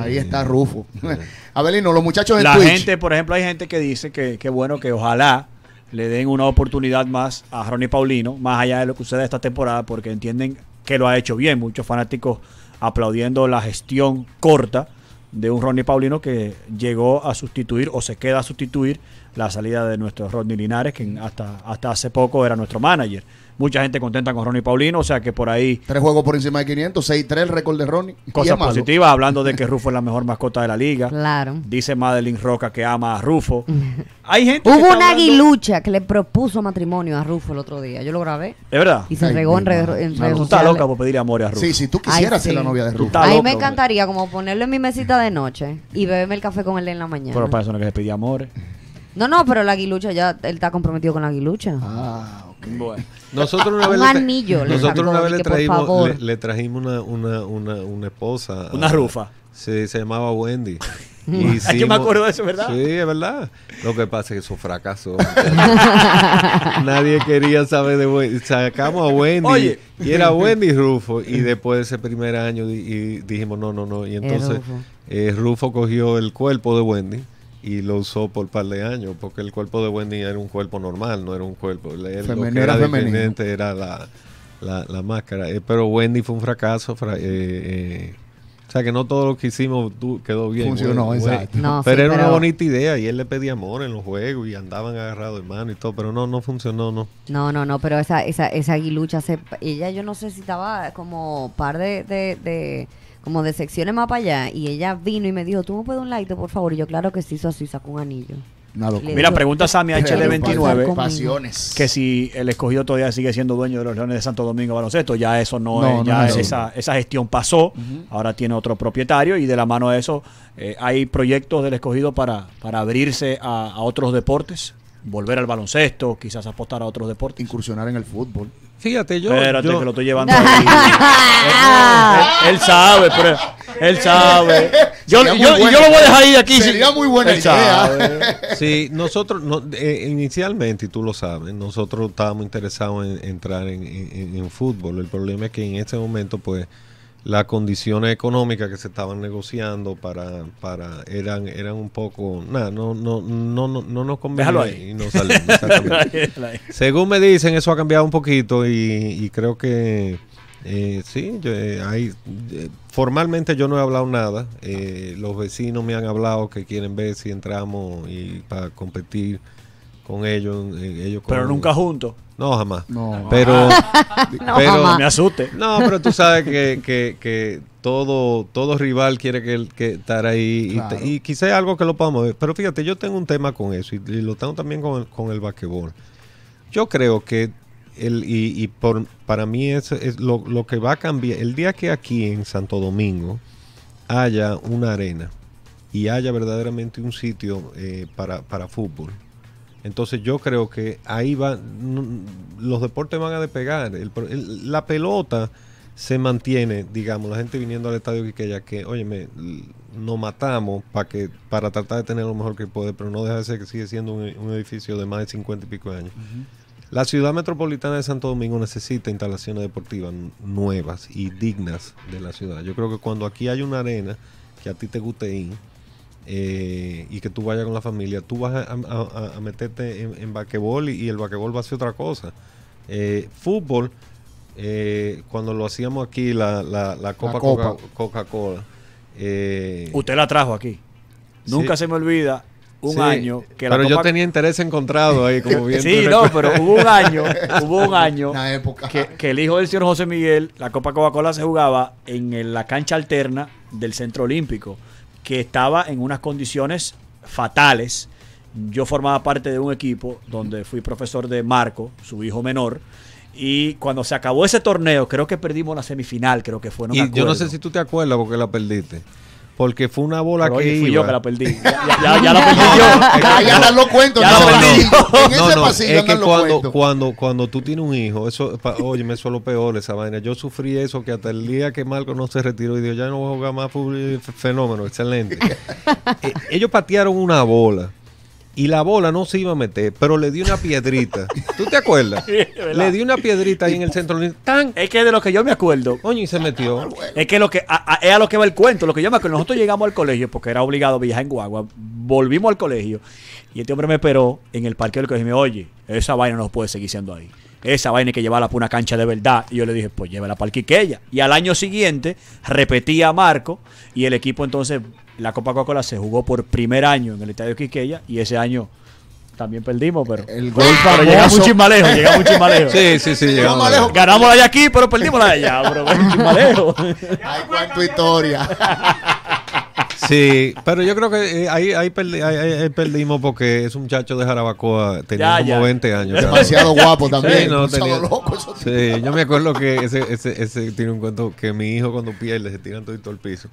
Ahí está Rufo. Abelino, los muchachos en La gente, por ejemplo, hay gente que dice que, que bueno, que ojalá le den una oportunidad más a Ronnie Paulino, más allá de lo que sucede esta temporada, porque entienden que lo ha hecho bien. Muchos fanáticos aplaudiendo la gestión corta de un Rodney Paulino que llegó a sustituir o se queda a sustituir la salida de nuestro Rodney Linares, que hasta, hasta hace poco era nuestro manager mucha gente contenta con Ronnie Paulino, o sea que por ahí... Tres juegos por encima de 500, 6-3 récord de Ronnie. cosa positiva hablando de que Rufo es la mejor mascota de la liga. Claro. Dice Madeline Roca que ama a Rufo. Hay gente... Hubo una aguilucha que le propuso matrimonio a Rufo el otro día, yo lo grabé. es verdad? Y se regó en, redes sociales Tú loca por pedirle amor a Rufo. Sí, si tú quisieras ser la novia de Rufo. A mí me pues. encantaría como ponerlo en mi mesita de noche y beberme el café con él en la mañana. Pero para eso no que se pide amor. No, no, pero la aguilucha ya, él está comprometido con la aguilucha. Ah, ok. Bueno. Nosotros una vez Le nosotros una le trajimos, le, trajimos una, una, una, esposa. Una rufa. Sí, se llamaba Wendy. Y yo me acuerdo de eso, ¿verdad? Sí, es verdad. Lo que pasa es que eso fracasó. Nadie quería saber de Wendy. Sacamos a Wendy. Y era Wendy Rufo. Y después de ese primer año y, dijimos, no, no, no. Y entonces eh, Rufo cogió el cuerpo de Wendy y lo usó por un par de años, porque el cuerpo de Wendy era un cuerpo normal, no era un cuerpo. Él, era femenino. era la, máscara. Eh, pero Wendy fue un fracaso. Eh, eh, o sea, que no todo lo que hicimos quedó bien. Funcionó, exacto. pero era una bonita idea y él le pedía amor en los juegos y andaban agarrados de mano y todo, pero no, no funcionó, no. No, no, no, pero esa, esa, esa aguilucha, ella yo no sé si estaba como par de como de secciones más para allá, y ella vino y me dijo, ¿tú me puedes un like, por favor? Y yo, claro que sí, soy así, sacó un anillo. Mira, pregunta a HL29 que si el escogido todavía sigue siendo dueño de los Leones de Santo Domingo baloncesto. Ya eso no, es, ya esa, esa, gestión pasó. Ahora tiene otro propietario y de la mano de eso eh, hay proyectos del escogido para, para abrirse a, otros deportes volver al baloncesto, quizás apostar a otros deportes. Incursionar en el fútbol. Fíjate, yo. Espérate, que lo estoy llevando él, sabe, pero él sabe. Yo, yo, lo voy a dejar ahí aquí. Sería muy buena idea. Sí, nosotros, no, eh, inicialmente, y tú lo sabes, nosotros estábamos interesados en entrar en, en, en, fútbol. El problema es que en este momento, pues las condiciones económicas que se estaban negociando para, para eran eran un poco nada no no no no nos convenía y no salimos según me dicen eso ha cambiado un poquito y, creo que eh, sí yo, eh, hay eh, formalmente yo no he hablado nada eh, los vecinos me han hablado que quieren ver si entramos y para competir con ellos. Eh, ellos pero nunca juntos. No, jamás. No. Pero, ah. no, pero me asuste. No, pero tú sabes que, que, que todo, todo rival quiere que, que estar ahí y, quizá algo que lo podamos ver. Pero fíjate, yo tengo un tema con eso y, lo tengo también con, el basquetbol. Yo creo que el, y, y por, para mí es, lo, lo, que va a cambiar. El día que aquí en Santo Domingo haya una arena y haya verdaderamente un sitio eh, para, para fútbol entonces yo creo que ahí va, los deportes van a despegar. la pelota se mantiene, digamos, la gente viniendo al estadio Quiqueya que, oye, nos matamos para que para tratar de tener lo mejor que puede, pero no deja de ser que sigue siendo un, edificio de más de 50 y pico de años. La ciudad metropolitana de Santo Domingo necesita instalaciones deportivas nuevas y dignas de la ciudad. Yo creo que cuando aquí hay una arena que a ti te guste ir, eh, y que tú vayas con la familia, tú vas a, meterte en, en y, el vaquebol va a ser otra cosa. Eh, fútbol, eh, cuando lo hacíamos aquí, la, la, Copa, Coca-Cola. Usted la trajo aquí. Nunca se me olvida un año que la pero yo tenía interés encontrado ahí como bien sí no pero hubo un año que, el hijo del señor José Miguel la Copa Coca-Cola se jugaba en la cancha alterna del Centro Olímpico que estaba en unas condiciones fatales. Yo formaba parte de un equipo donde fui profesor de Marco, su hijo menor. Y cuando se acabó ese torneo, creo que perdimos la semifinal, creo que fue. y yo no sé si tú te acuerdas porque la perdiste porque fue una bola que fui yo que la perdí. Ya, la perdí yo. ya, la lo cuento. Ya no, no, en ese pasillo es que cuando, cuando, cuando tú tienes un hijo, eso, oye, me es lo peor esa vaina. Yo sufrí eso que hasta el día que Marco no se retiró y dijo, ya no voy a jugar más fenómeno, excelente. Eh, ellos patearon una bola y la bola no se iba a meter, pero le di una piedrita. ¿Tú te acuerdas? le di una piedrita ahí en el centro. ¡Tan! Es que de lo que yo me acuerdo. Coño, y se metió. Ah, es que lo que es a lo que va el cuento. Lo que yo me acuerdo. Nosotros llegamos al colegio porque era obligado a viajar en guagua. Volvimos al colegio y este hombre me esperó en el parque del colegio y me oye, esa vaina no puede seguir siendo ahí. Esa vaina hay que llevarla para una cancha de verdad. Y yo le dije, pues llévala para el Y al año siguiente repetía a Marco y el equipo entonces la Copa Coca-Cola se jugó por primer año en el Estadio Quiqueya y ese año también perdimos, pero. El gol para llegamos un chismalejo, lejos Sí, sí, sí, llegamos. Ganamos la de aquí, pero perdimos la de allá, pero más lejos Ay, cuánto historia. Sí, pero yo creo que eh, ahí, ahí, perdimos porque es un muchacho de Jarabacoa tenía como 20 años. Demasiado guapo también. Sí, sí yo me acuerdo que ese, ese, ese tiene un cuento que mi hijo cuando pierde se tira todo el piso.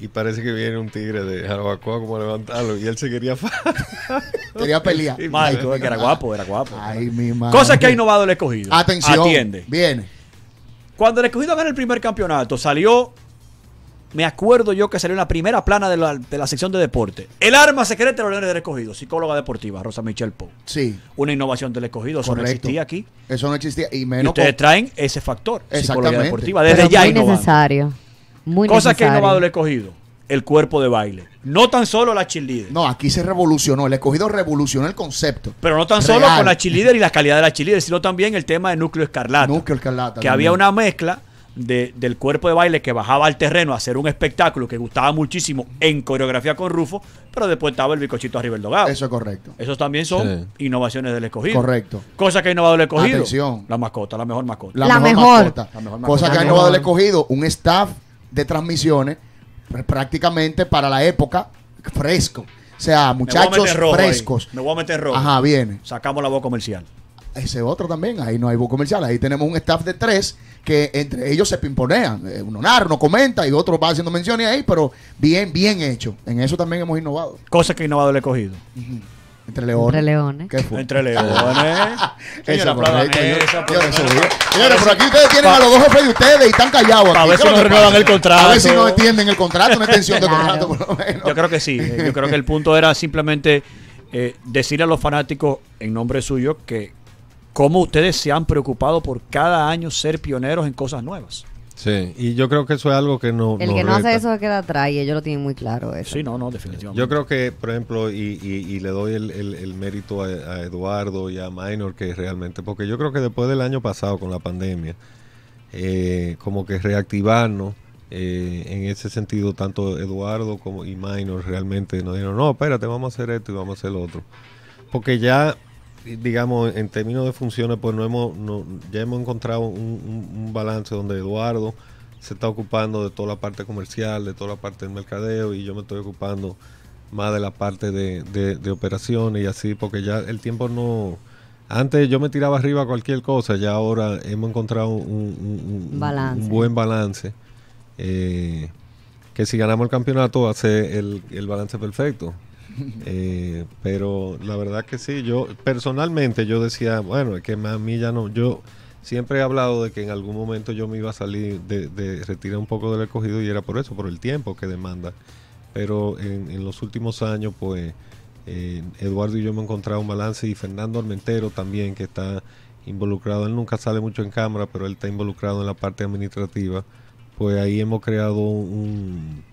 Y parece que viene un tigre de Jarabacoa como a levantarlo. Y él se quería. quería pelear. que era guapo, era guapo. Ay, mi madre. Cosas que ha innovado el escogido. Atención. Atiende. Viene. Cuando el escogido ganó el primer campeonato, salió. Me acuerdo yo que salió en la primera plana de la, sección de deporte. El arma secreta de los del escogido. Psicóloga deportiva, Rosa Michelle Pou. Sí. Una innovación del escogido. Eso no existía aquí. Eso no existía. Y menos. Y ustedes traen ese factor. Psicología deportiva. Desde ya muy necesario cosas que ha innovado el escogido el cuerpo de baile. No tan solo la cheerleader. No, aquí se revolucionó. El escogido revolucionó el concepto. Pero no tan solo con la cheerleader y la calidad de la cheerleader, sino también el tema de núcleo escarlata. Núcleo escarlata. Que había una mezcla del cuerpo de baile que bajaba al terreno a hacer un espectáculo que gustaba muchísimo en coreografía con Rufo, pero después estaba el bicochito a del dogado. Eso es correcto. Esos también son innovaciones del escogido. Correcto. Cosa que ha innovado el escogido. La mascota, la mejor mascota. La, mejor, Cosa que mejor. ha innovado el escogido, un staff de transmisiones, pues, prácticamente para la época, fresco. O sea, muchachos frescos. Me voy a meter rojo. Ajá, viene. Sacamos la voz comercial. Ese otro también, ahí no hay voz comercial. Ahí tenemos un staff de tres que entre ellos se pimponean. Eh, uno narro uno comenta y otro va haciendo menciones ahí, pero bien, bien hecho. En eso también hemos innovado. Cosas que innovado le he cogido. Entre leones. Entre leones. Entre leones. por aquí ustedes tienen a los dos jefes de ustedes y están callados. A ver no renuevan el contrato. A ver si no entienden el contrato, una extensión de contrato, por lo menos. Yo creo que sí. Eh, yo creo que el punto era simplemente eh, decirle a los fanáticos en nombre suyo que cómo ustedes se han preocupado por cada año ser pioneros en cosas nuevas. Sí, y yo creo que eso es algo que no. El que no hace eso queda atrás y ellos lo tienen muy claro. Eso. Sí, no, no, definitivamente. Yo creo que, por ejemplo, y, le doy el, el, mérito a, Eduardo y a Minor, que realmente, porque yo creo que después del año pasado con la pandemia, eh, como que reactivarnos. Eh, en ese sentido, tanto Eduardo como y Minor realmente nos dijeron, no, espérate, vamos a hacer esto y vamos a hacer lo otro. Porque ya digamos, en términos de funciones, pues no hemos, ya hemos encontrado un, balance donde Eduardo se está ocupando de toda la parte comercial, de toda la parte del mercadeo, y yo me estoy ocupando más de la parte de, operaciones y así, porque ya el tiempo no... Antes yo me tiraba arriba cualquier cosa, ya ahora hemos encontrado un, buen balance. Eh, que si ganamos el campeonato hace el, el balance perfecto. Eh, pero la verdad que sí, yo personalmente yo decía, bueno, es que a mí ya no, yo siempre he hablado de que en algún momento yo me iba a salir de, retirar un poco del escogido y era por eso, por el tiempo que demanda. Pero en, los últimos años, pues, eh, Eduardo y yo hemos encontrado un balance y Fernando Armentero también, que está involucrado, él nunca sale mucho en cámara, pero él está involucrado en la parte administrativa, pues ahí hemos creado un,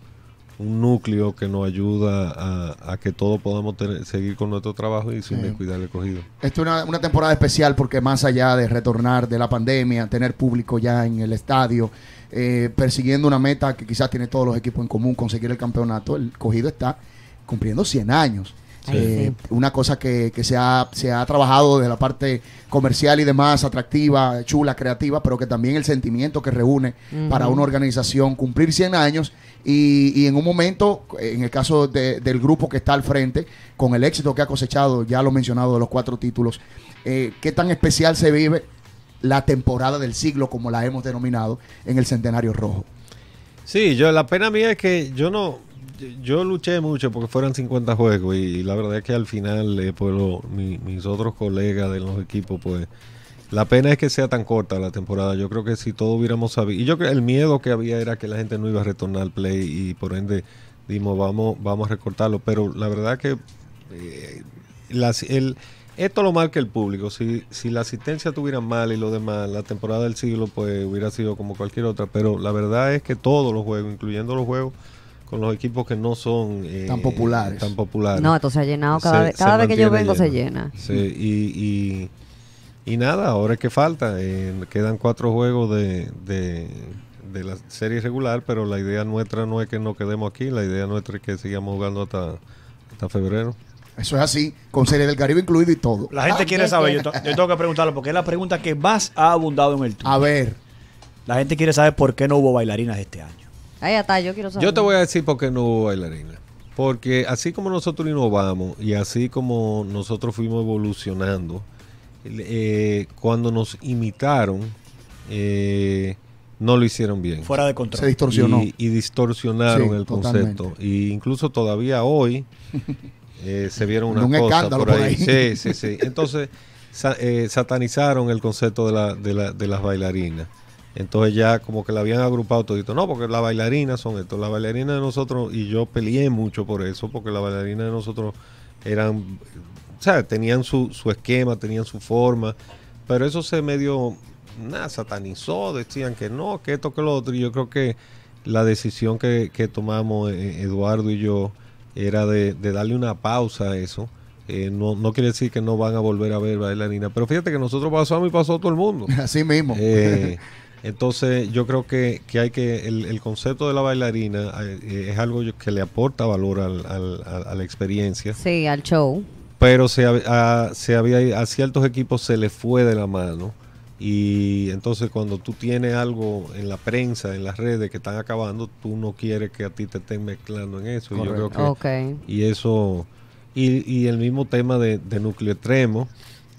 un núcleo que nos ayuda a, que todos podamos seguir con nuestro trabajo y sin descuidar el cogido. Esto es una, temporada especial porque más allá de retornar de la pandemia, tener público ya en el estadio, eh, persiguiendo una meta que quizás tiene todos los equipos en común, conseguir el campeonato, el cogido está cumpliendo 100 años. Eh, una cosa que, se, ha, trabajado desde la parte comercial y demás, atractiva, chula, creativa, pero que también el sentimiento que reúne para una organización cumplir 100 años y, en un momento, en el caso del grupo que está al frente, con el éxito que ha cosechado, ya lo mencionado, de los cuatro títulos, eh, ¿qué tan especial se vive la temporada del siglo, como la hemos denominado, en el Centenario Rojo? Sí, yo la pena mía es que yo no, yo luché mucho porque fueran 50 juegos y, la verdad es que al final eh, pues, mis otros colegas de los equipos pues la pena es que sea tan corta la temporada. Yo creo que si todo hubiéramos sabido. Y yo creo que el miedo que había era que la gente no iba a retornar al play y por ende dimos, vamos, vamos a recortarlo. Pero la verdad que eh, el, esto lo marca el público. Si, la asistencia estuviera mal y lo demás, la temporada del siglo pues hubiera sido como cualquier otra. Pero la verdad es que todos los juegos, incluyendo los juegos con los equipos que no son eh, tan populares. Tan populares. No, esto se ha llenado cada, vez, cada vez que yo vengo se llena. Sí, y y nada, ahora es que falta. Eh, quedan cuatro juegos de, de, la serie regular, pero la idea nuestra no es que nos quedemos aquí, la idea nuestra es que sigamos jugando hasta, hasta febrero. Eso es así, con Serie del Caribe incluido y todo. La gente quiere saber, yo, yo, tengo que preguntarlo porque es la pregunta que más ha abundado en el tour. A ver. La gente quiere saber por qué no hubo bailarinas este año. Ahí está, yo quiero saber. Yo te voy a decir por qué no hubo bailarinas. Porque así como nosotros innovamos y así como nosotros fuimos evolucionando, eh, cuando nos imitaron, eh, no lo hicieron bien. Fuera de control. Se distorsionó. Y, distorsionaron el concepto. incluso todavía hoy eh, se vieron una cosas por ahí. Sí, sí, sí. Entonces satanizaron el concepto de, de, las bailarinas. Entonces ya como que la habían agrupado todito. No, porque las bailarinas son esto. Las bailarinas de nosotros, y yo peleé mucho por eso, porque las bailarinas de nosotros eran o sea, tenían su, su esquema, tenían su forma, pero eso se medio satanizó, decían que no, que esto, que lo otro. Y yo creo que la decisión que, que tomamos eh, eh, Eduardo y yo era de, darle una pausa a eso. Eh, no, no, quiere decir que no van a volver a ver bailarina, pero fíjate que nosotros pasamos y pasó todo el mundo. Así mismo. entonces yo creo que, que hay que, el, concepto de la bailarina es algo que le aporta valor al, a la experiencia. Sí, al show pero se, a, se había, a ciertos equipos se les fue de la mano. Y entonces cuando tú tienes algo en la prensa, en las redes que están acabando, tú no quieres que a ti te estén mezclando en eso. Y, eso, y, el mismo tema de, de núcleo extremo,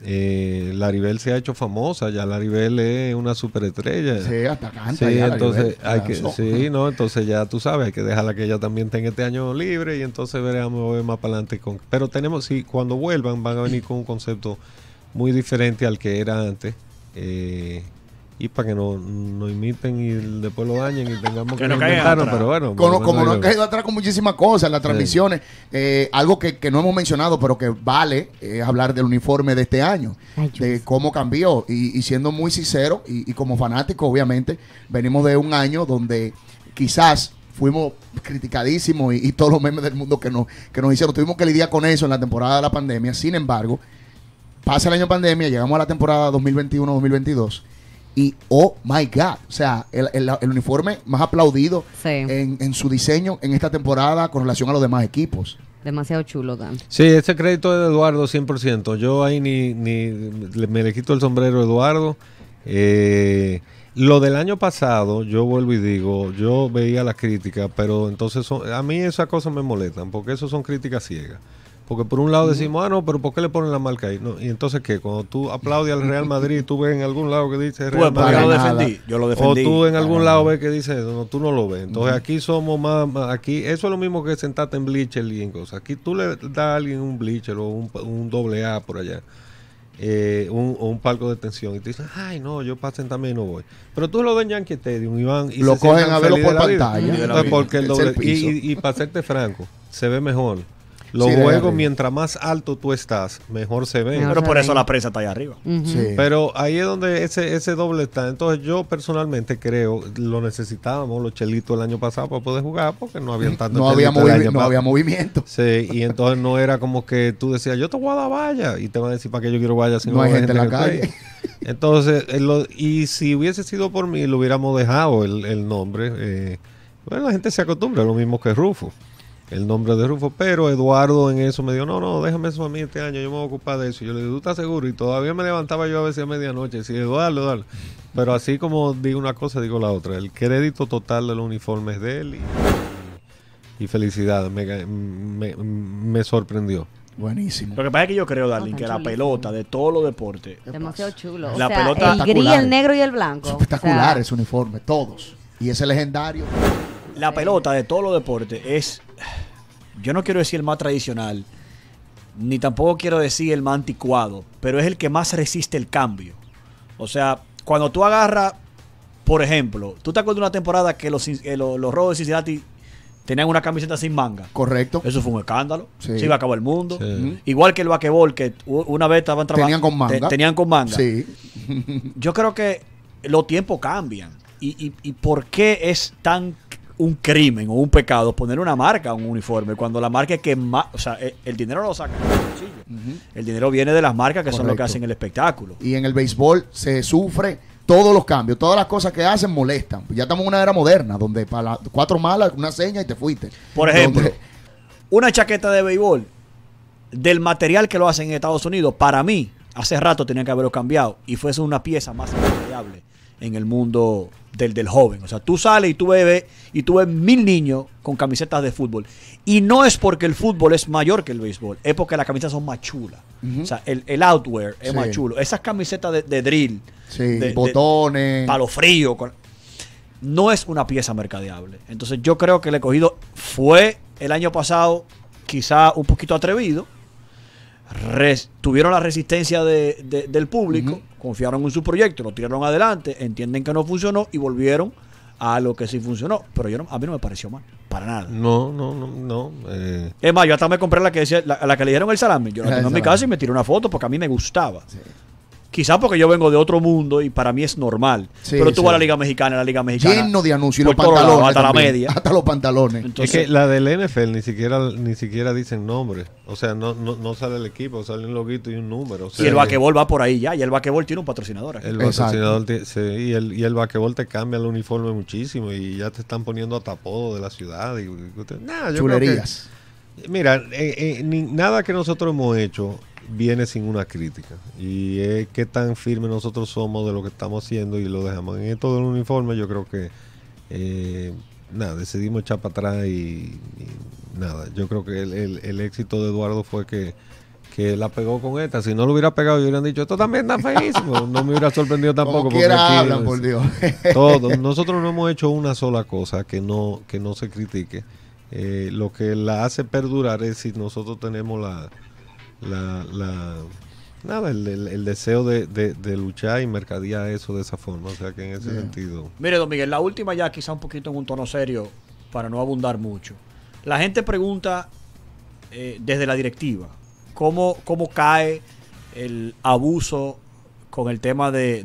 eh, Laribel se ha hecho famosa, ya Laribel es una superestrella. Sí, hasta canta. Sí, entonces hay no, entonces ya tú sabes, hay que dejarla que ella también tenga este año libre y entonces veremos más para adelante con. Pero tenemos, sí, cuando vuelvan van a venir con un concepto muy diferente al que era antes. Eh, y para que no, imiten y después lo dañen y tengamos que, que pero bueno. Como, no han caído atrás con muchísimas cosas, las transmisiones, eh, algo que, no hemos mencionado, pero que vale, es hablar del uniforme de este año, de cómo cambió. Y, siendo muy sincero, y, como fanático, obviamente, venimos de un año donde quizás fuimos criticadísimos y, todos los memes del mundo que nos, que nos hicieron. Tuvimos que lidiar con eso en la temporada de la pandemia. Sin embargo, pasa el año pandemia, llegamos a la temporada 2021-2022 y oh my God. O sea, el, uniforme más aplaudido en, su diseño en esta temporada con relación a los demás equipos. Demasiado chulo, Dan. Sí, ese crédito es de Eduardo 100%. Yo ahí ni, me le quito el sombrero a Eduardo. Eh, lo del año pasado, yo vuelvo y digo, yo veía las críticas, pero entonces a mí esas cosas me molestan, porque eso son críticas ciegas. Porque por un lado decimos, ah, no, pero ¿por qué le ponen la marca ahí? y entonces, ¿qué? Cuando tú aplaudes al Real Madrid, tú ves en algún lado que dice Real Madrid. Yo lo defendí, yo lo O tú en algún lado ves que dice no, tú no lo ves. Entonces, aquí somos más, aquí eso es lo mismo que sentarte en Bleacher y en cosas. Aquí tú le das a alguien un Bleacher o un, doble A por allá. Eh, un, o un palco de tensión y te dicen, ay, no, yo pasen también y no voy. Pero tú lo ven Yankee Stadium y y lo cogen a verlo por pantalla. y, y, y para serte franco, se ve mejor los juegos, mientras más alto tú estás, mejor se ve, Pero por eso la presa está allá arriba. Pero ahí es donde ese, ese doble está. Entonces yo personalmente creo, lo necesitábamos los chelitos el año pasado para poder jugar porque no había tanto no había, había movimiento. Sí, y entonces no era como que tú decías, yo te voy a dar valla. Y te van a decir, ¿para qué yo quiero valla no, hay gente en la calle? Entonces, eh, y si hubiese sido por mí, lo hubiéramos dejado el, nombre. Eh, bueno, la gente se acostumbra, lo mismo que Rufo el nombre de Rufo, pero Eduardo en eso me dijo, no, no, déjame eso a mí este año, yo me voy a ocupar de eso. yo le dije, ¿tú estás seguro? Y todavía me levantaba yo a veces a medianoche, sí, Eduardo, Eduardo. Pero así como digo una cosa, digo la otra. El crédito total de los uniformes de él y, y felicidad, me, me, sorprendió. Buenísimo. Lo que pasa es que yo creo, Darlene, que la pelota de todos los deportes. Demasiado chulo. La o sea, pelota el gris, el negro y el blanco. Espectacular ese uniforme, todos. Y ese legendario la pelota de todos los deportes es, yo no quiero decir el más tradicional, ni tampoco quiero decir el más anticuado, pero es el que más resiste el cambio. O sea, cuando tú agarras, por ejemplo, ¿tú te acuerdas de una temporada que los, eh, los, Rojos de Cincinnati tenían una camiseta sin manga? Correcto. Eso fue un escándalo. Se iba a acabar el mundo. Igual que el vaquebol, que una vez estaban trabajando. Tenían con manga. tenían con manga. Sí. Yo creo que los tiempos cambian. Y, y por qué es tan un crimen o un pecado poner una marca a un uniforme cuando la marca es que más, o sea, eh, el dinero lo saca El dinero viene de las marcas que son lo que hacen el espectáculo. Y en el béisbol se sufre todos los cambios, todas las cosas que hacen molestan. Ya estamos en una era moderna donde para las cuatro malas, una seña y te fuiste. Por ejemplo, una chaqueta de béisbol del material que lo hacen en Estados Unidos, para mí, hace rato tenía que haberlo cambiado y fuese una pieza más en el mundo del, del joven. O sea, tú sales y tú bebes y tú ves mil niños con camisetas de fútbol. Y no es porque el fútbol es mayor que el béisbol, es porque las camisetas son más chulas. O sea, el, el outwear es más chulo. Esas camisetas de, drill, de, botones, palofrío no es una pieza mercadeable. Entonces yo creo que el cogido fue el año pasado quizá un poquito atrevido. tuvieron la resistencia del público confiaron en su proyecto, lo tiraron adelante, entienden que no funcionó y volvieron a lo que sí funcionó. Pero yo a mí no me pareció mal, para nada. No, no, no, no. Eh. Es más, yo hasta me compré la que decía, la, que le dieron el salami. Yo la tengo en mi casa y me tiré una foto porque a mí me gustaba. Sí. Quizás porque yo vengo de otro mundo y para mí es normal. pero tú vas a la Liga Mexicana, la Liga Mexicana. Lleno de anuncios, los pantalones. hasta la media. Hasta los pantalones. es que la del NFL ni siquiera, ni siquiera dicen nombres. O sea, no, no, no, sale el equipo, sale un loguito y un número. y el vaquebol va por ahí ya. Y el vaquebol tiene un patrocinador. El patrocinador y el, y el vaquebol te cambia el uniforme muchísimo y ya te están poniendo a tapodo de la ciudad. Chulerías. mira, eh, eh, nada que nosotros hemos hecho viene sin una crítica. Y es qué tan firme nosotros somos de lo que estamos haciendo y lo dejamos en esto del uniforme. Yo creo que, eh, nada, decidimos echar para atrás y, nada. Yo creo que el, éxito de Eduardo fue que, la pegó con esta. Si no lo hubiera pegado, yo hubieran dicho, esto también está feísimo. No me hubiera sorprendido tampoco. porque aquí, hablan, por Dios. todo. Nosotros no hemos hecho una sola cosa que no, que no se critique. Eh, lo que la hace perdurar es si nosotros tenemos la la, la nada, el, el, deseo de, de, luchar y mercadear eso de esa forma. O sea que en ese sentido. Mire, don Miguel, la última ya quizá un poquito en un tono serio, para no abundar mucho. La gente pregunta eh, desde la directiva, ¿cómo, cómo cae el abuso con el tema del,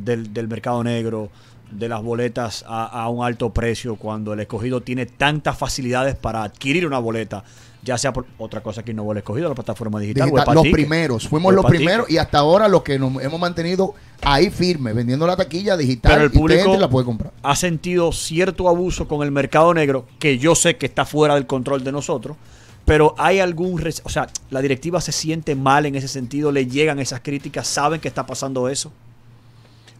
mercado negro, de las boletas a un alto precio, cuando el escogido tiene tantas facilidades para adquirir una boleta ya sea por otra cosa que no el escogido, la plataforma digital. los primeros, fuimos los primeros y hasta ahora los que nos hemos mantenido ahí firme, vendiendo la taquilla digital el público la puede comprar. Ha sentido cierto abuso con el mercado negro, que yo sé que está fuera del control de nosotros, pero hay algún, o sea, la directiva se siente mal en ese sentido, le llegan esas críticas, saben que está pasando eso.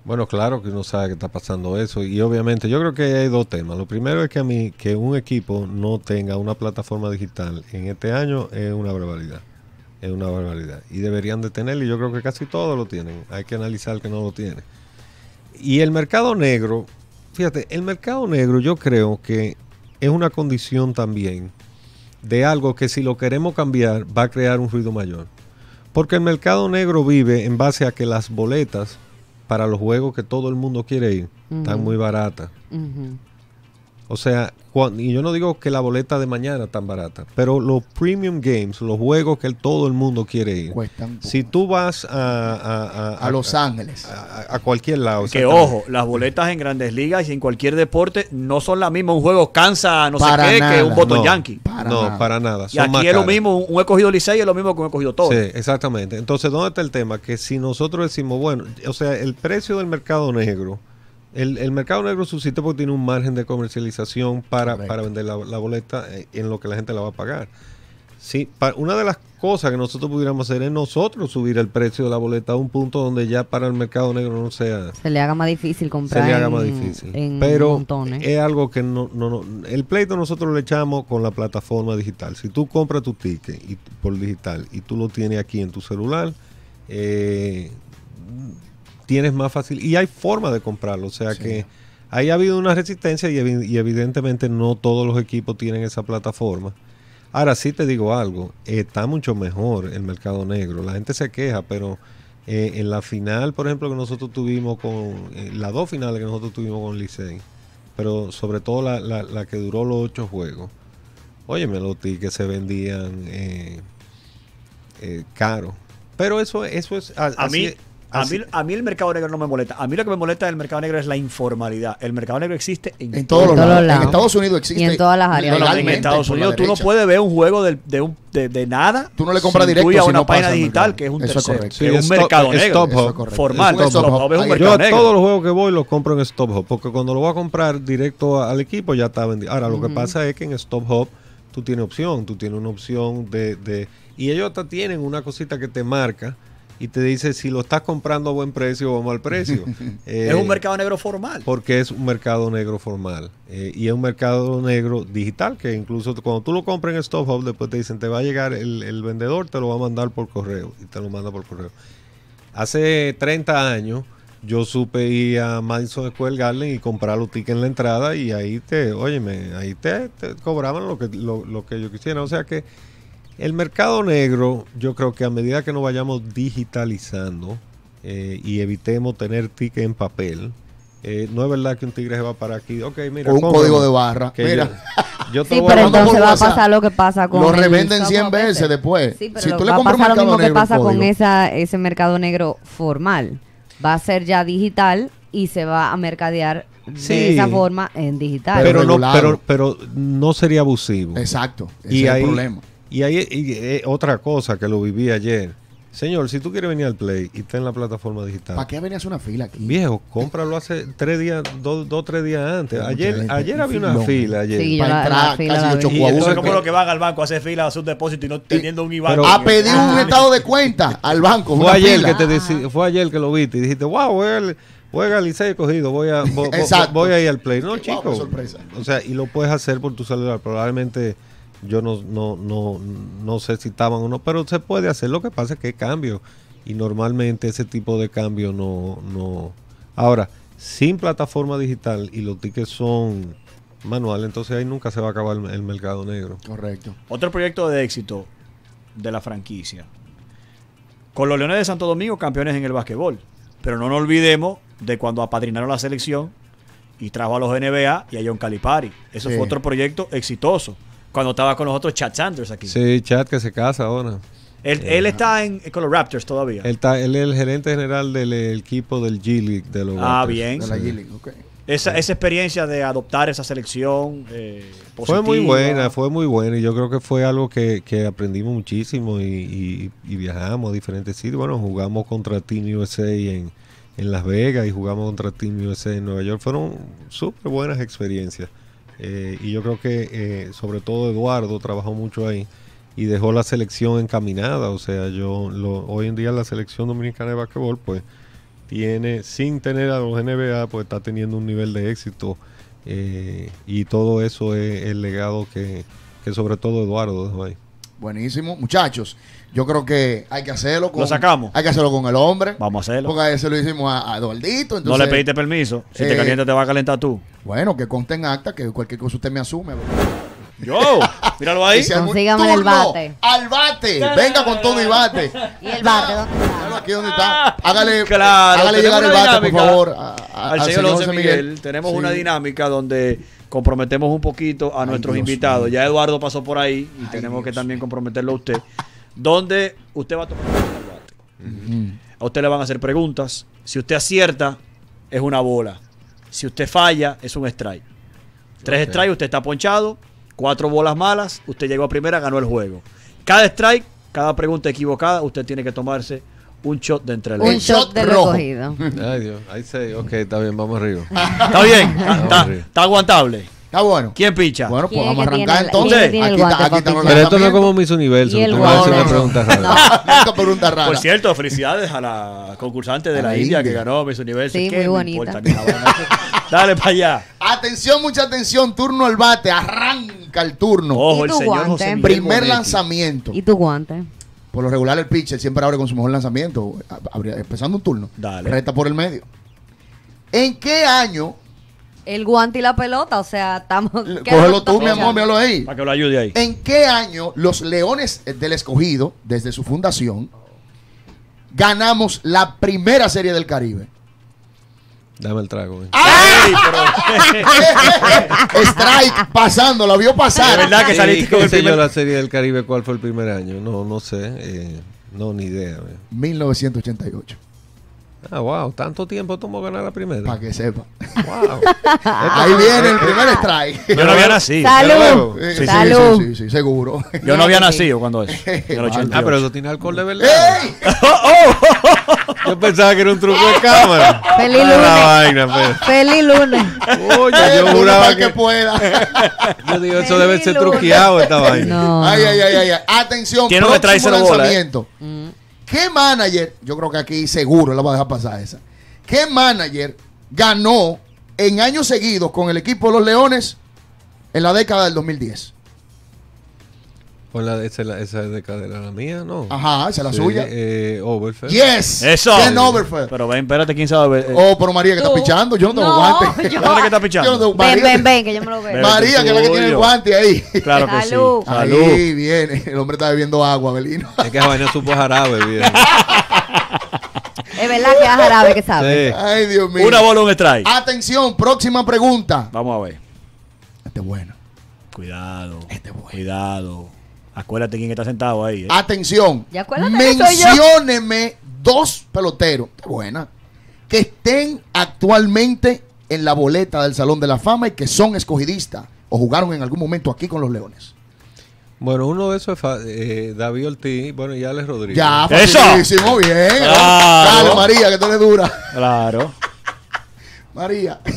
Bueno, claro que uno sabe que está pasando eso y obviamente yo creo que hay dos temas. Lo primero es que a mí que un equipo no tenga una plataforma digital en este año es una barbaridad. Es una barbaridad. Y deberían de tenerlo y yo creo que casi todos lo tienen. Hay que analizar que no lo tiene. Y el mercado negro, fíjate, el mercado negro yo creo que es una condición también de algo que si lo queremos cambiar va a crear un ruido mayor. Porque el mercado negro vive en base a que las boletas para los juegos que todo el mundo quiere ir, están muy baratas. O sea, y yo no digo que la boleta de mañana tan barata, pero los premium games, los juegos que todo el mundo quiere ir. Cuestan si tú vas a, a, Los Ángeles, a, cualquier lado. Que ojo, las boletas en grandes ligas y en cualquier deporte no son las misma. Un juego cansa, no sé qué, que un botón yankee. no, para nada. y aquí es lo mismo, un, he cogido Licey es lo mismo que un he cogido todo. Sí, exactamente. Entonces, ¿dónde está el tema? Que si nosotros decimos, bueno, o sea, el precio del mercado negro el, el, mercado negro subsiste porque tiene un margen de comercialización para, para vender la, boleta eh, en lo que la gente la va a pagar. Sí, una de las cosas que nosotros pudiéramos hacer es nosotros subir el precio de la boleta a un punto donde ya para el mercado negro no sea... Se le haga más difícil comprar. Se le haga más difícil. Pero es algo que no, no, El pleito nosotros le echamos con la plataforma digital. Si tú compras tu ticket y, por digital y tú lo tienes aquí en tu celular, eh, tienes más fácil. Y hay forma de comprarlo, o sea que ahí ha habido una resistencia y, evidentemente no todos los equipos tienen esa plataforma. Ahora sí te digo algo, está mucho mejor el mercado negro. La gente se queja, pero eh, en la final, por ejemplo, que nosotros tuvimos con, eh, las dos finales que nosotros tuvimos con Licey, pero sobre todo la, que duró los ocho juegos, oye melotti que se vendían eh, eh Pero eso, eso es... A, así, mí a mí, a el mercado negro no me molesta. A mí lo que me molesta del mercado negro es la informalidad. El mercado negro existe en, todos, los lados. En Estados Unidos existe. Y en todas las áreas. en Estados Unidos tú no puedes ver un juego de, de, nada. Tú no le compras directo. a una página digital que es un Eso tercero. es, un mercado negro. formal. Es un Yo a todos los juegos que voy los compro en Stop Hop Porque cuando lo voy a comprar directo al equipo ya está vendido. Ahora, lo que pasa es que en Stop Hub tú tienes opción. Tú tienes una opción de. Y ellos hasta tienen una cosita que te marca y te dice si lo estás comprando a buen precio o a mal precio. Eh, es un mercado negro formal. Porque es un mercado negro formal eh, y es un mercado negro digital que incluso cuando tú lo compras en Hub. después te dicen te va a llegar el, vendedor, te lo va a mandar por correo y te lo manda por correo. Hace 30 años yo supe ir a Madison Square Garden y comprar los tickets en la entrada y ahí te, óyeme, ahí te, te cobraban lo que, lo, lo que yo quisiera. O sea que el mercado negro, yo creo que a medida que nos vayamos digitalizando eh, y evitemos tener ticket en papel, eh, no es verdad que un tigre se va para aquí. Ok, mira. Con un código de barra. Mira. Yo, yo sí, pero entonces va a pasar lo que pasa con. Lo revenden 100 veces después. Sí, pero si tú va le compras pasar lo mismo que pasa con esa, ese mercado negro formal. Va a ser ya digital y se va a mercadear de esa forma en digital. Pero, no, pero, pero no sería abusivo. Exacto. Ese es el problema. Y ahí y, eh, otra cosa que lo viví ayer. Señor, si tú quieres venir al Play y está en la plataforma digital. ¿Para qué venías una fila aquí? Viejo, cómpralo hace tres días, dos, dos tres días antes. Ayer, ayer había una eh. fila. Ayer. Sí, para la, la que van al banco a hacer fila a su depósito y no teniendo un IVA. A pedir un estado de cuenta al banco. Fue ayer, que te fue ayer que lo viste y dijiste, wow, voy a cogido, voy a, voy, a ir al Play. No, chico. O sea, y lo puedes hacer por tu celular. Probablemente yo no, no, no, no sé si estaban o no, pero se puede hacer. Lo que pasa es que cambio. Y normalmente ese tipo de cambio no, no. Ahora, sin plataforma digital y los tickets son manuales, entonces ahí nunca se va a acabar el, mercado negro. Correcto. Otro proyecto de éxito de la franquicia. Con los Leones de Santo Domingo, campeones en el basquetbol Pero no nos olvidemos de cuando apadrinaron la selección y trajo a los NBA y a John Calipari. Eso fue otro proyecto exitoso cuando estaba con nosotros Chad Sanders aquí. Sí, Chad que se casa ahora. Él, está en, con los Raptors todavía. Él, es el gerente general del equipo del G-League de los Ah, bien. G-League, Esa, esa, experiencia de adoptar esa selección eh, fue muy buena, fue muy buena y yo creo que fue algo que, aprendimos muchísimo y, viajamos a diferentes sitios. Bueno, jugamos contra Team USA en, en Las Vegas y jugamos contra Team USA en Nueva York. Fueron súper buenas experiencias. Eh, y yo creo que eh, sobre todo Eduardo trabajó mucho ahí y dejó la selección encaminada. O sea, yo hoy en día la selección dominicana de basquetbol, pues tiene, sin tener a los NBA, pues está teniendo un nivel de éxito. Eh, y todo eso es el legado que, que sobre todo Eduardo dejó ahí. Buenísimo, muchachos. Yo creo que hay que hacerlo. Con, ¿Lo sacamos? Hay que hacerlo con el hombre. Vamos a hacerlo. Porque a ese lo hicimos a, Eduardito. Entonces, no le pediste permiso. Si te eh, calienta, te va a calentar tú. Bueno, que conste en acta que cualquier cosa usted me asume. Yo, míralo ahí. Si Consígame el bate. Al bate. Venga con todo y bate. Y el bate, ¿dónde está? Aquí donde está. Hágale, claro, hágale llegar el bate, por favor. al, señor, José Miguel. Tenemos una dinámica donde comprometemos un poquito a nuestros invitados. Ya Eduardo pasó por ahí y tenemos que también comprometerlo a usted donde usted va a tomar el A usted le van a hacer preguntas. Si usted acierta, es una bola. Si usted falla, es un strike. Tres strikes, usted está ponchado. Cuatro bolas malas, usted llegó a primera, ganó el juego. Cada strike, cada pregunta equivocada, usted tiene que tomarse un shot de entre Un shot de recogido. Ay, Dios. Ahí se, ok, está bien, vamos arriba. Está bien, está, está aguantable. Está ah, bueno. ¿Quién picha? Bueno, pues vamos a arrancar entonces. Aquí está, aquí Pero esto no es como Miss Universo. Tú me pregunta rara. pregunta rara. Por cierto, felicidades a la concursante de la, India, que ganó Miss Universo. Sí, muy bonita. Dale para allá. Atención, mucha atención. Turno al bate. Arranca el turno. Ojo, el señor José Primer lanzamiento. ¿Y tu guante? Por lo regular, el pitcher siempre abre con su mejor lanzamiento. Empezando un turno. Dale. Reta por el medio. ¿En qué año el guante y la pelota, o sea, estamos... Cógelo tú, mi amor, míralo ahí. Para que lo ayude ahí. ¿En qué año los Leones del Escogido, desde su fundación, ganamos la primera serie del Caribe? Dame el trago. ¡Ah! Strike pasando, la vio pasar. De verdad la serie del Caribe, ¿cuál fue el primer año? No, no sé. Eh, no, ni idea. 1988. Ah, wow, tanto tiempo tomó ganar la primera. Para que sepa. Ahí viene el primer strike. Yo no había nacido. Salud. Sí, sí, Sí, sí, seguro. Yo no había nacido cuando eso. ah, pero eso tiene alcohol de verdad. ¡Ey! Oh, oh, oh, yo pensaba que era un truco de cámara. Feliz lunes. Vaina, Feliz lunes. Uy, yo juraba que... que pueda. Yo digo, eso debe ser truqueado esta vaina. No. Ay, ay, ay, ay. Atención, Quiero próximo lanzamiento. Bola, mm. ¿eh? ¿Qué manager? Yo creo que aquí seguro la va a dejar pasar esa. ¿Qué manager ganó en años seguidos con el equipo de los Leones en la década del 2010? esa, es de la mía, ¿no? Ajá, esa es la suya. Eh, Overfell. Yes. Eso. Ken Overfell! Pero ven, espérate, quién sabe. Eh, oh, pero María que está pichando. Yo no tengo guante. ¿Dónde está pichando. Ven, ven, ven, que yo me lo veo. María, que es la que tiene el guante ahí. Claro que sí. Salud. Ahí viene. El hombre está bebiendo agua, Belino. Es que Javier no supo jarabe, Es verdad que es jarabe que sabe. Ay, Dios mío. Una bola, un strike. Atención, próxima pregunta. Vamos a ver. Este es bueno. Cuidado. Este es bueno. Cuidado. Acuérdate quién está sentado ahí. Eh. Atención. Mencióneme dos peloteros. Que estén actualmente en la boleta del Salón de la Fama y que son escogidistas o jugaron en algún momento aquí con los Leones. Bueno, uno de esos es eh, David Ortiz, bueno, y Alex Rodríguez. Ya, facilísimo, bien. Dale, María, que tú eres dura. Claro. María.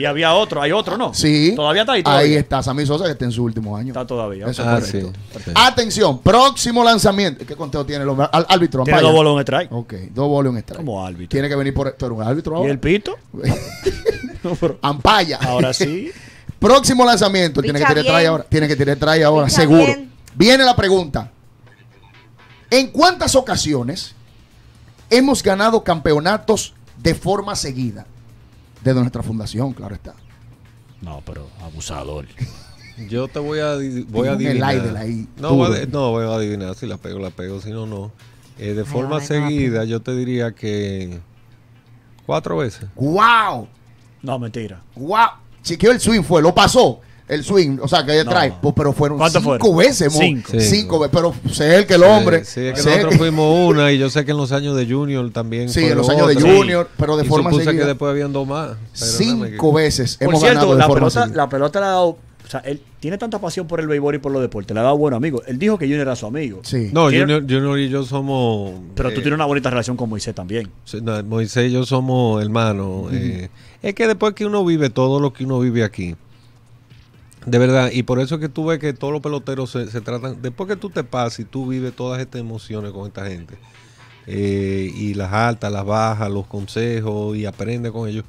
Y había otro, hay otro, ¿no? Sí. Todavía está ahí. Todavía? Ahí está Sammy Sosa que está en su último año. Está todavía. Eso es ah, correcto. Atención, próximo lanzamiento. ¿Qué conteo tiene el árbitro? Tiene dos bolas un strike. Ok, dos bolas un strike. Como árbitro. Tiene que venir por. ¿Tú un árbitro ahora? ¿Y el pito? Ampaya. Ahora sí. próximo lanzamiento. tiene que tirar try ahora. Tiene que ahora, seguro. Viene la pregunta. ¿En cuántas ocasiones hemos ganado campeonatos de forma seguida? desde nuestra fundación, claro está. No, pero abusador. Yo te voy a, adivinar. El no, no, voy a adivinar si la pego, la pego, si no, no. Eh, de forma seguida, yo te diría que cuatro veces. ¡Wow! No, mentira. ¡Wow! Chequeó el swing, fue, lo pasó el swing, o sea, que ella trae, pues, pero fueron cinco veces, mo. cinco. veces, pero sé el que el hombre. Sí, que nosotros fuimos una y yo sé que en los años de Junior también. Sí, en los años de Junior, pero de forma seguida. que después habían dos más. Cinco veces hemos ganado de la pelota, La pelota la ha dado o sea, él tiene tanta pasión por el béisbol y por los deportes. Le ha dado buenos amigo. Él dijo que Junior era su amigo. Sí. No, Junior, y yo somos. Pero tú eh, tienes una bonita relación con Moisés también. Sí, Moisés y yo somos hermanos. Eh, es que después que uno vive todo lo que uno vive aquí, de verdad, y por eso es que tú ves que todos los peloteros se, tratan, después que tú te pasas y tú vives todas estas emociones con esta gente, eh, y las altas, las bajas, los consejos, y aprendes con ellos,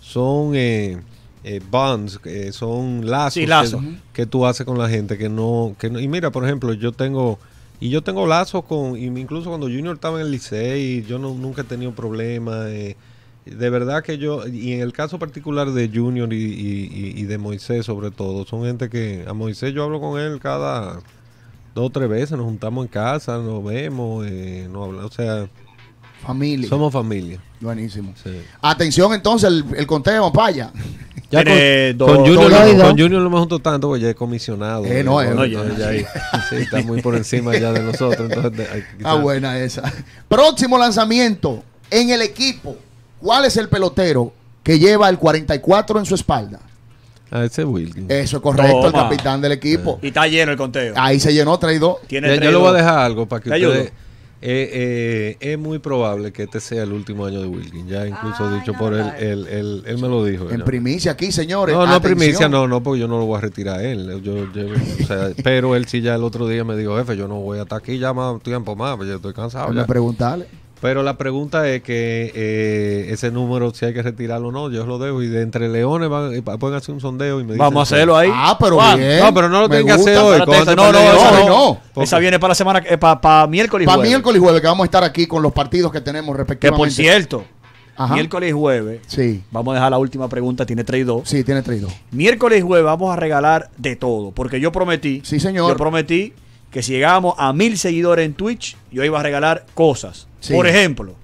son eh, eh bonds, son lazos, Que, tú haces con la gente, que no, que y mira, por ejemplo, yo tengo, y yo tengo lazos con, incluso cuando Junior estaba en el liceo, y yo no, nunca he tenido problemas. Eh, de verdad que yo, y en el caso particular de Junior y, de Moisés sobre todo, son gente que a Moisés yo hablo con él cada dos o tres veces, nos juntamos en casa, nos vemos, eh, nos o sea... Familia. Somos familia. Buenísimo. Atención entonces, el, conteo, vaya con, Junior, no me junto tanto porque ya es comisionado. Eh, no, eh, está muy por encima ya de nosotros. Entonces, ah, buena esa. Próximo lanzamiento en el equipo ¿Cuál es el pelotero que lleva el 44 en su espalda? Ah, ese Wilkin. Eso es correcto, el capitán del equipo. Y está lleno el conteo. Ahí se llenó traído. tiene Yo, le voy a dejar algo para que ustedes... Eh, eh, es muy probable que este sea el último año de Wilkin. Ya incluso dicho por él, él, me lo dijo. En primicia aquí, señores. No, no, primicia, no, no, porque yo no lo voy a retirar a él. pero él sí ya el otro día me dijo, jefe, yo no voy hasta aquí ya más tiempo más, porque yo estoy cansado. Voy a preguntarle. Pero la pregunta es que eh, ese número, si hay que retirarlo o no, yo lo dejo. Y de entre leones eh, pueden hacer un sondeo y me dicen. Vamos a hacerlo ahí. Ah, pero bien. No, pero no lo tienen que hacer hoy. no, no, no. Esa viene para la semana, eh, para miércoles y Para miércoles y jueves, que vamos a estar aquí con los partidos que tenemos respectivamente. Que por cierto, Miércoles y jueves. Sí. Vamos a dejar la última pregunta. Tiene 3 y 2. Sí, tiene 3 y 2. Miércoles y jueves vamos a regalar de todo. Porque yo prometí. Sí, señor. Yo prometí que si llegábamos a mil seguidores en Twitch, yo iba a regalar cosas. Por ejemplo,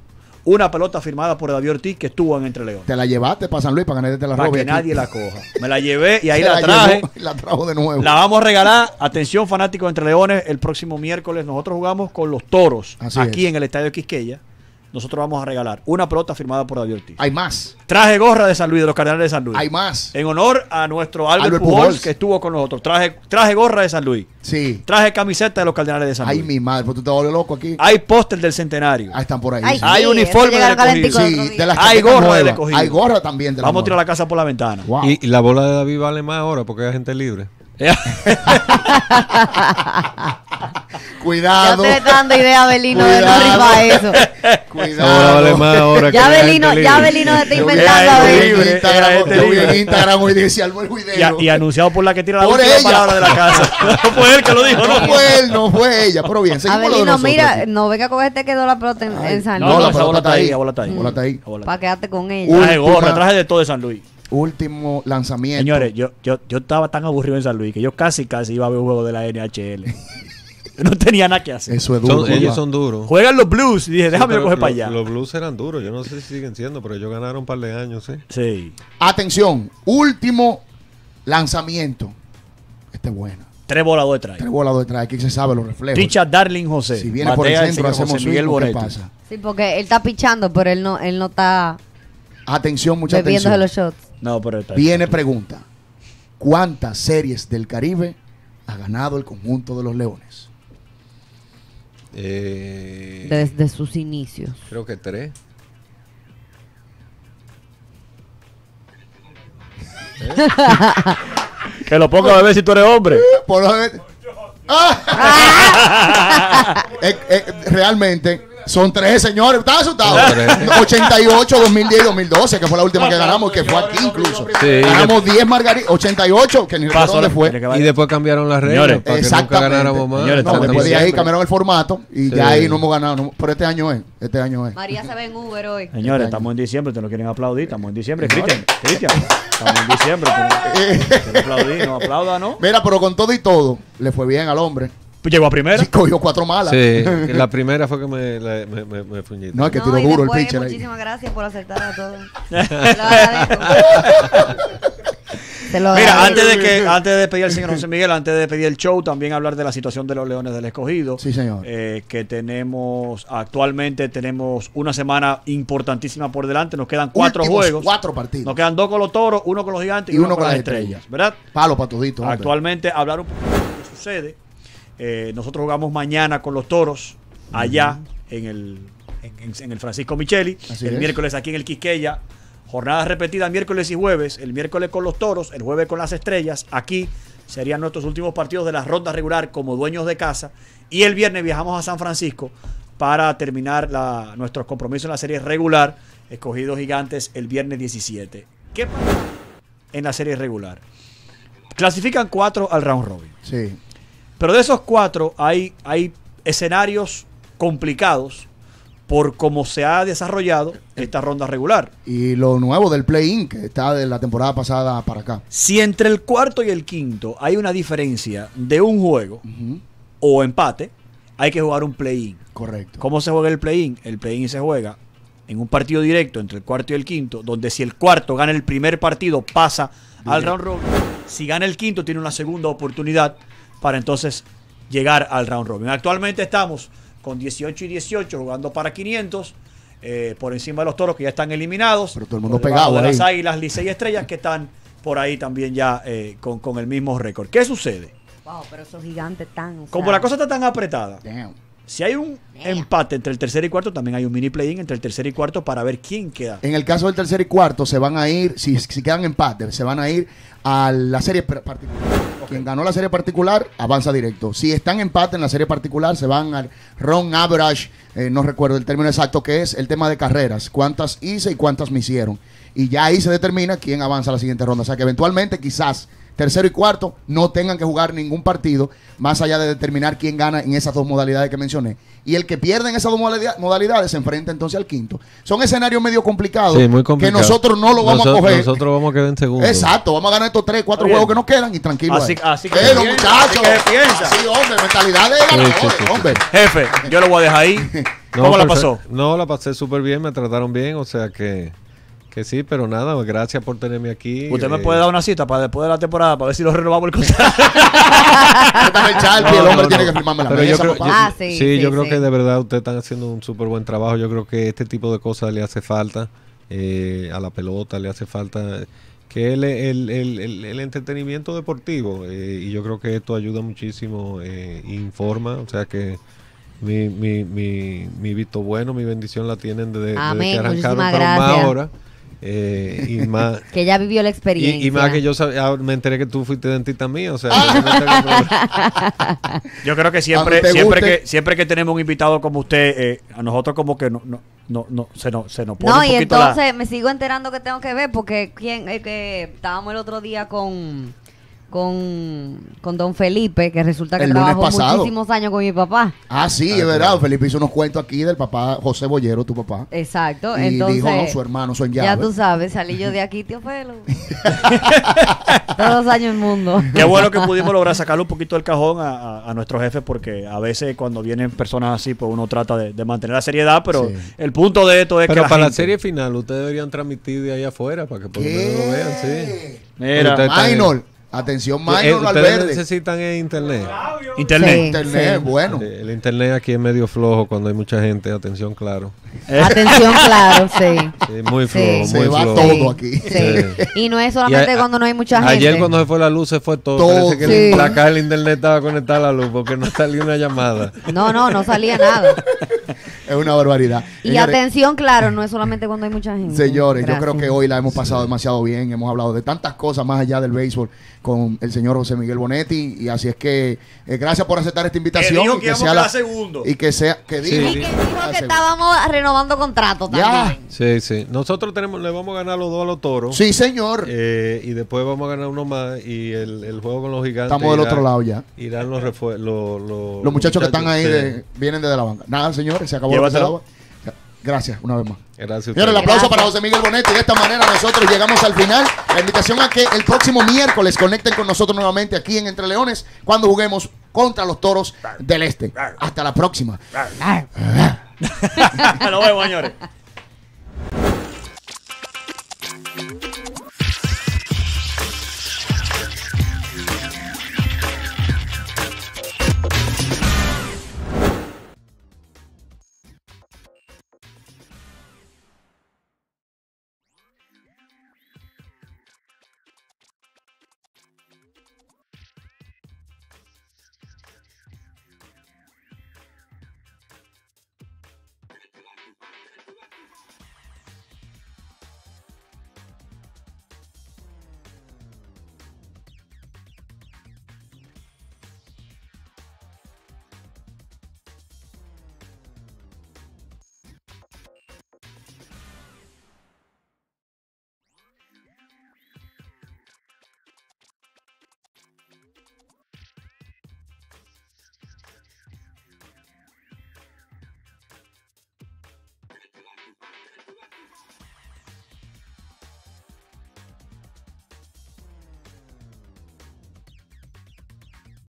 una pelota firmada por David Ortiz que estuvo en Entre Leones. Te la llevaste para San Luis para que nadie te la robe. Para que nadie la coja. Me la llevé y ahí la, traje. la trajo de nuevo. La vamos a regalar. Atención, fanáticos de Entre Leones. El próximo miércoles nosotros jugamos con los toros aquí en el Estadio Quisqueya nosotros vamos a regalar una pelota firmada por David Ortiz. Hay más. Traje gorra de San Luis, de los Cardenales de San Luis. Hay más. En honor a nuestro Albert, Pujols, que estuvo con nosotros. Traje, traje gorra de San Luis. Sí. Traje camiseta de los Cardenales de San Luis. Ay, mi madre, pues tú te vuelves loco aquí. Hay póster del centenario. Ah, están por ahí. Hay uniforme de recogido. Sí, Hay gorra de Hay gorra también de la Vamos a tirar la casa por la ventana. ¿Y, la bola de David vale más ahora porque hay gente libre. Cuidado. Ya estoy dando idea Abelino Belino de no arriba eso. Cuidado. ya Abelino, ya Belino está inventando a Yo vi este en Instagram hoy dice Y, anunciado por la que tira la por ella. palabra de la casa. no fue él que lo dijo, no. fue él, no fue ella. Pero bien, seguimos Abelino, mira, no venga con Te este quedó la pelota en, San Luis. No, no la pelota está ahí, la bola está ahí. Mm. Para quedarte con ella. Ay, gorra, traje de todo de San Luis último lanzamiento. Señores, yo, yo, yo estaba tan aburrido en San Luis que yo casi, casi iba a ver un juego de la NHL. no tenía nada que hacer. Eso es duro. ellos son duros. Juegan los Blues. Y dije, déjame déjame coger para allá. Los Blues eran duros. Yo no sé si siguen siendo, pero ellos ganaron un par de años, ¿sí? Sí. Atención. Último lanzamiento. Este es bueno. Tres volados detrás. Tres volados detrás. Aquí se sabe los reflejos. Picha Darling José. Si viene por el centro, hacemos Miguel ¿qué pasa? Sí, porque él está pichando, pero él no, él no está... Atención, mucha atención. los shots. No, pero Viene pregunta. ¿Cuántas series del Caribe ha ganado el conjunto de los Leones? Desde eh, sus inicios. Creo que tres. ¿Eh? que lo poco a ver si tú eres hombre. Eh, realmente son tres, señores. ¿Estás asustado? 88, 2010 y 2012, que fue la última que ganamos, que fue aquí incluso. ganamos 10 margaritas. 88, que ni recuerdo le fue. Y después cambiaron las reglas para que nunca ganáramos más. Señores, no, después de ahí cambiaron el formato y ya ahí no hemos ganado. pero este año es. Este año es. María se ve en Uber hoy. Señores, este estamos en diciembre, te lo quieren aplaudir. Estamos en diciembre. Cristian, Cristian. Estamos en diciembre. te lo aplaudí, no aplauda, ¿no? Mira, pero con todo y todo, le fue bien al hombre. Pues llegó a primera. Sí, cogió cuatro malas. Sí, la primera fue que me, la, No, es que tiró duro el pitcher. Muchísimas gracias por aceptar a todos. Mira, antes de que antes de despedir al señor José Miguel, antes de pedir el show, también hablar de la situación de los Leones del Escogido. Sí, señor. Eh, que tenemos actualmente tenemos una semana importantísima por delante. Nos quedan cuatro juegos, cuatro partidos. Nos quedan dos con los Toros, uno con los Gigantes y, uno, con, las estrellas, ¿verdad? Palo para Actualmente hablar un poco de lo que sucede eh, nosotros jugamos mañana con los toros allá en, el, en, el Francisco Micheli. el miércoles aquí en el Quisqueya. Jornada repetida miércoles y jueves. El miércoles con los toros, el jueves con las estrellas. Aquí serían nuestros últimos partidos de la ronda regular como dueños de casa. Y el viernes viajamos a San Francisco para terminar nuestros compromisos en la serie regular. Escogidos gigantes el viernes 17. ¿Qué en la serie regular? Clasifican cuatro al round robin. Sí. Pero de esos cuatro hay, hay escenarios complicados por cómo se ha desarrollado esta ronda regular. Y lo nuevo del play-in, que está de la temporada pasada para acá. Si entre el cuarto y el quinto hay una diferencia de un juego o empate, hay que jugar un play-in. Correcto. ¿Cómo se juega el play-in? El play-in se juega en un partido directo entre el cuarto y el quinto, donde si el cuarto gana el primer partido pasa al round robin. Si gana el quinto tiene una segunda oportunidad para entonces llegar al round robin. Actualmente estamos con 18 y 18 jugando para 500. Eh, por encima de los toros que ya están eliminados. Pero todo el mundo pegado. ahí. las águilas, y Estrellas que están por ahí también ya eh, con, con, el mismo récord. ¿Qué sucede? Wow, pero esos gigantes están. Como la cosa está tan apretada. Damn si hay un empate entre el tercer y cuarto, también hay un mini play-in entre el tercer y cuarto para ver quién queda. En el caso del tercer y cuarto, se van a ir, si, si quedan empates, se van a ir a la serie particular. Quien ganó la serie particular avanza directo. Si están empate en la serie particular, se van al Ron Average, eh, no recuerdo el término exacto, que es el tema de carreras. Cuántas hice y cuántas me hicieron. Y ya ahí se determina quién avanza a la siguiente ronda. O sea que eventualmente quizás tercero y cuarto no tengan que jugar ningún partido, más allá de determinar quién gana en esas dos modalidades que mencioné. Y el que pierde en esas dos modalidades se enfrenta entonces al quinto. Son escenarios medio complicados que nosotros no lo vamos a coger. Nosotros vamos a quedar en segundo. Exacto, vamos a ganar estos tres, cuatro juegos que nos quedan y tranquilo. Así, que, así que hombre, mentalidad de ganadores, hombre. Jefe, yo lo voy a dejar ahí. ¿Cómo la pasó? No, la pasé súper bien, me trataron bien, o sea que... Que sí, pero nada, gracias por tenerme aquí. Usted me eh, puede dar una cita para después de la temporada para ver si lo renovamos el contrato. no, el hombre tiene que firmarme la ah, sí, yo creo que de verdad ustedes están haciendo un súper buen trabajo. Yo creo que este tipo de cosas le hace falta eh, a la pelota, le hace falta que el, el, el, el entretenimiento deportivo. Eh, y yo creo que esto ayuda muchísimo, informa, o sea que... Mi, mi, mi, mi visto bueno, mi bendición la tienen desde, Amén, desde que arrancaron, ahora. Eh, y más, que ya vivió la experiencia. Y, más que yo ah, me enteré que tú fuiste dentista mío o sea. yo creo que siempre, siempre, que, siempre que tenemos un invitado como usted, eh, a nosotros como que no, no, no, no se nos se nos No, y entonces me sigo enterando que tengo que ver, porque quien, eh, que estábamos el otro día con con, don Felipe, que resulta que el trabajó muchísimos años con mi papá. Ah, sí, ah, es verdad. Felipe hizo unos cuentos aquí del papá José Bollero, tu papá. Exacto. Y dijo, su hermano, Ya tú sabes, salí yo de aquí, tío Pelo. Todos años el mundo. Qué bueno que pudimos lograr sacarle un poquito del cajón a, a, jefe nuestros jefes, porque a veces cuando vienen personas así, pues uno trata de, mantener la seriedad, pero el punto de esto es que. para la, serie final, ustedes deberían transmitir de ahí afuera para que por lo lo vean, sí. Mira, Atención, eh, Maynor Valverde. necesitan el internet. Internet. internet, bueno. El, internet aquí es medio flojo cuando hay mucha gente. Atención, claro. Eh. Atención, claro, sí. sí muy flojo, se va todo aquí. Y no es solamente cuando no hay mucha gente. Ayer cuando se fue la luz se fue todo. todo. que la caja del internet estaba conectada a la luz porque no salía una llamada. No, no, no salía nada. es una barbaridad. Y atención, claro, no es solamente cuando hay mucha gente. Señores, yo creo que hoy la hemos pasado demasiado bien. Hemos hablado de tantas cosas más allá del béisbol con el señor José Miguel Bonetti. Y así es que eh, gracias por aceptar esta invitación. Que y que, sea la, segundo. Y que sea. Que que, estábamos renovando contratos también. Sí, sí. Nosotros tenemos, le vamos a ganar los dos a los toros. Sí, señor. Eh, y después vamos a ganar uno más. Y el, juego con los gigantes. Estamos del otro lado ya. Irán los, los, los, muchachos, que están ahí vienen desde la banca. Nada, señor se acabó Gracias, una vez más. Gracias. Señores, el aplauso para José Miguel Bonetti. De esta manera nosotros llegamos al final. La invitación a que el próximo miércoles conecten con nosotros nuevamente aquí en Entre Leones cuando juguemos contra los Toros del Este. Hasta la próxima. Hasta vemos, señores.